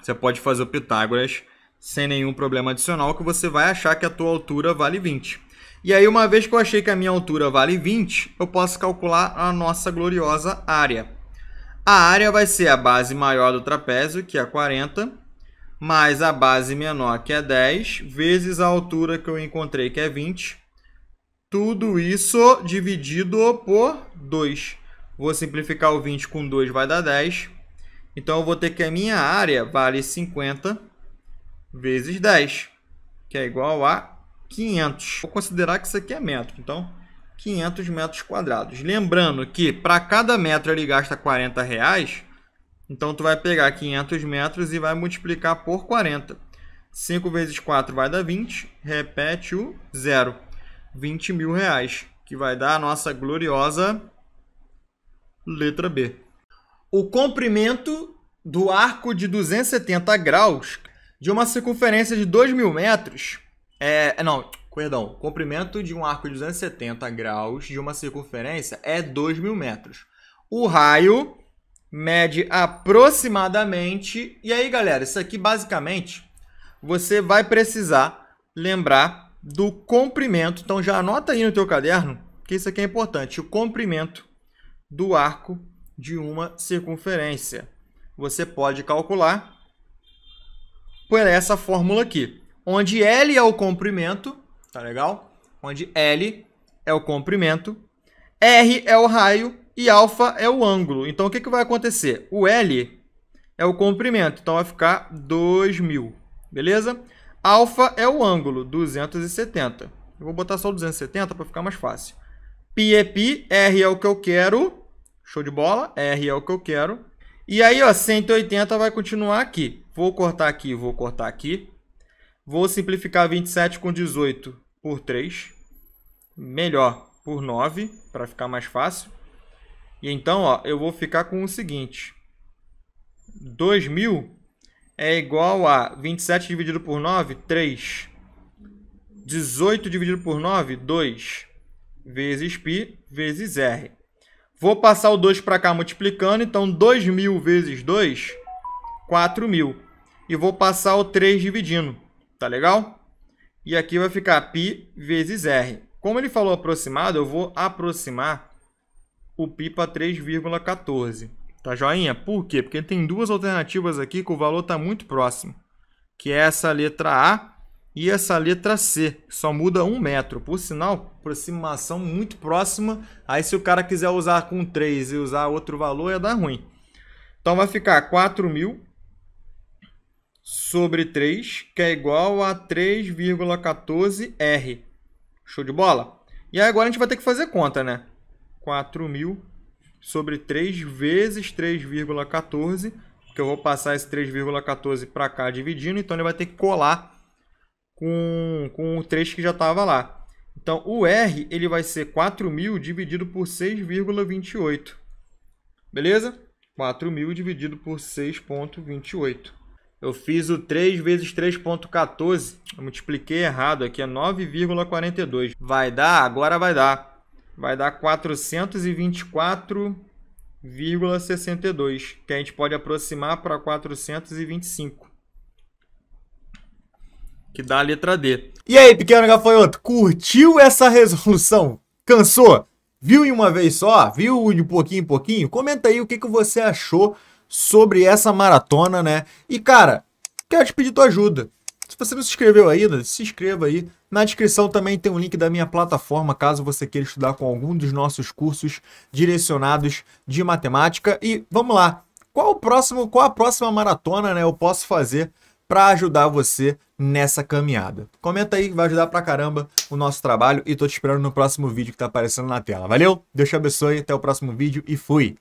Você pode fazer o Pitágoras sem nenhum problema adicional, que você vai achar que a tua altura vale 20. E aí, uma vez que eu achei que a minha altura vale 20, eu posso calcular a nossa gloriosa área. A área vai ser a base maior do trapézio, que é 40, mais a base menor, que é 10, vezes a altura que eu encontrei, que é 20. Tudo isso dividido por 2. Vou simplificar o 20 com 2, vai dar 10. Então, eu vou ter que a minha área vale 50 vezes 10, que é igual a 500. Vou considerar que isso aqui é metro, então 500 metros quadrados. Lembrando que para cada metro ele gasta 40 reais, então tu vai pegar 500 metros e vai multiplicar por 40. 5 vezes 4 vai dar 20, repete o zero. 20 mil reais, que vai dar a nossa gloriosa letra B. O comprimento do arco de 270 graus de uma circunferência de 2 mil metros é, é, não, perdão. Comprimento de um arco de 270 graus de uma circunferência é 2 mil metros. O raio mede aproximadamente. E aí, galera, isso aqui basicamente você vai precisar lembrar do comprimento. Então já anota aí no teu caderno, que isso aqui é importante, o comprimento do arco de uma circunferência. Você pode calcular por essa fórmula aqui onde L é o comprimento, tá legal? Onde L é o comprimento, R é o raio e alfa é o ângulo. Então, o que, que vai acontecer? O L é o comprimento, então vai ficar 2.000, beleza? Alfa é o ângulo, 270. Eu vou botar só 270 para ficar mais fácil. Pi é pi, R é o que eu quero, show de bola, R é o que eu quero. E aí, ó, 180 vai continuar aqui. Vou cortar aqui, vou cortar aqui. Vou simplificar 27 com 18 por 3. Melhor, por 9, para ficar mais fácil. E então, ó, eu vou ficar com o seguinte. 2.000 é igual a 27 dividido por 9, 3. 18 dividido por 9, 2. Vezes π, vezes r. Vou passar o 2 para cá multiplicando, então 2.000 vezes 2, 4.000. E vou passar o 3 dividindo. Tá legal? E aqui vai ficar π vezes r. Como ele falou aproximado, eu vou aproximar o π para 3,14. Tá joinha? Por quê? Porque tem duas alternativas aqui que o valor está muito próximo. Que é essa letra A e essa letra C. Só muda um metro. Por sinal, aproximação muito próxima. Aí se o cara quiser usar com 3 e usar outro valor, ia dar ruim. Então vai ficar 4.000 sobre 3, que é igual a 3,14R. Show de bola? E aí agora a gente vai ter que fazer conta, né? 4.000 sobre 3 vezes 3,14, porque eu vou passar esse 3,14 para cá dividindo, então ele vai ter que colar com, com o 3 que já estava lá. Então, o R ele vai ser 4.000 dividido por 6,28. Beleza? 4.000 dividido por 6,28. Eu fiz o 3 vezes 3.14. Eu multipliquei errado aqui, é 9,42. Vai dar? Agora vai dar. Vai dar 424,62, que a gente pode aproximar para 425 que dá a letra D. E aí, pequeno gafanhoto, curtiu essa resolução? Cansou? Viu em uma vez só? Viu de pouquinho em pouquinho? Comenta aí o que, que você achou sobre essa maratona, né? E cara, quero te pedir tua ajuda. Se você não se inscreveu ainda, se inscreva aí. Na descrição também tem um link da minha plataforma, caso você queira estudar com algum dos nossos cursos direcionados de matemática. E vamos lá. Qual o próximo, qual a próxima maratona, né, eu posso fazer para ajudar você nessa caminhada? Comenta aí, vai ajudar pra caramba o nosso trabalho e tô te esperando no próximo vídeo que tá aparecendo na tela. Valeu? Deus te abençoe, até o próximo vídeo e fui.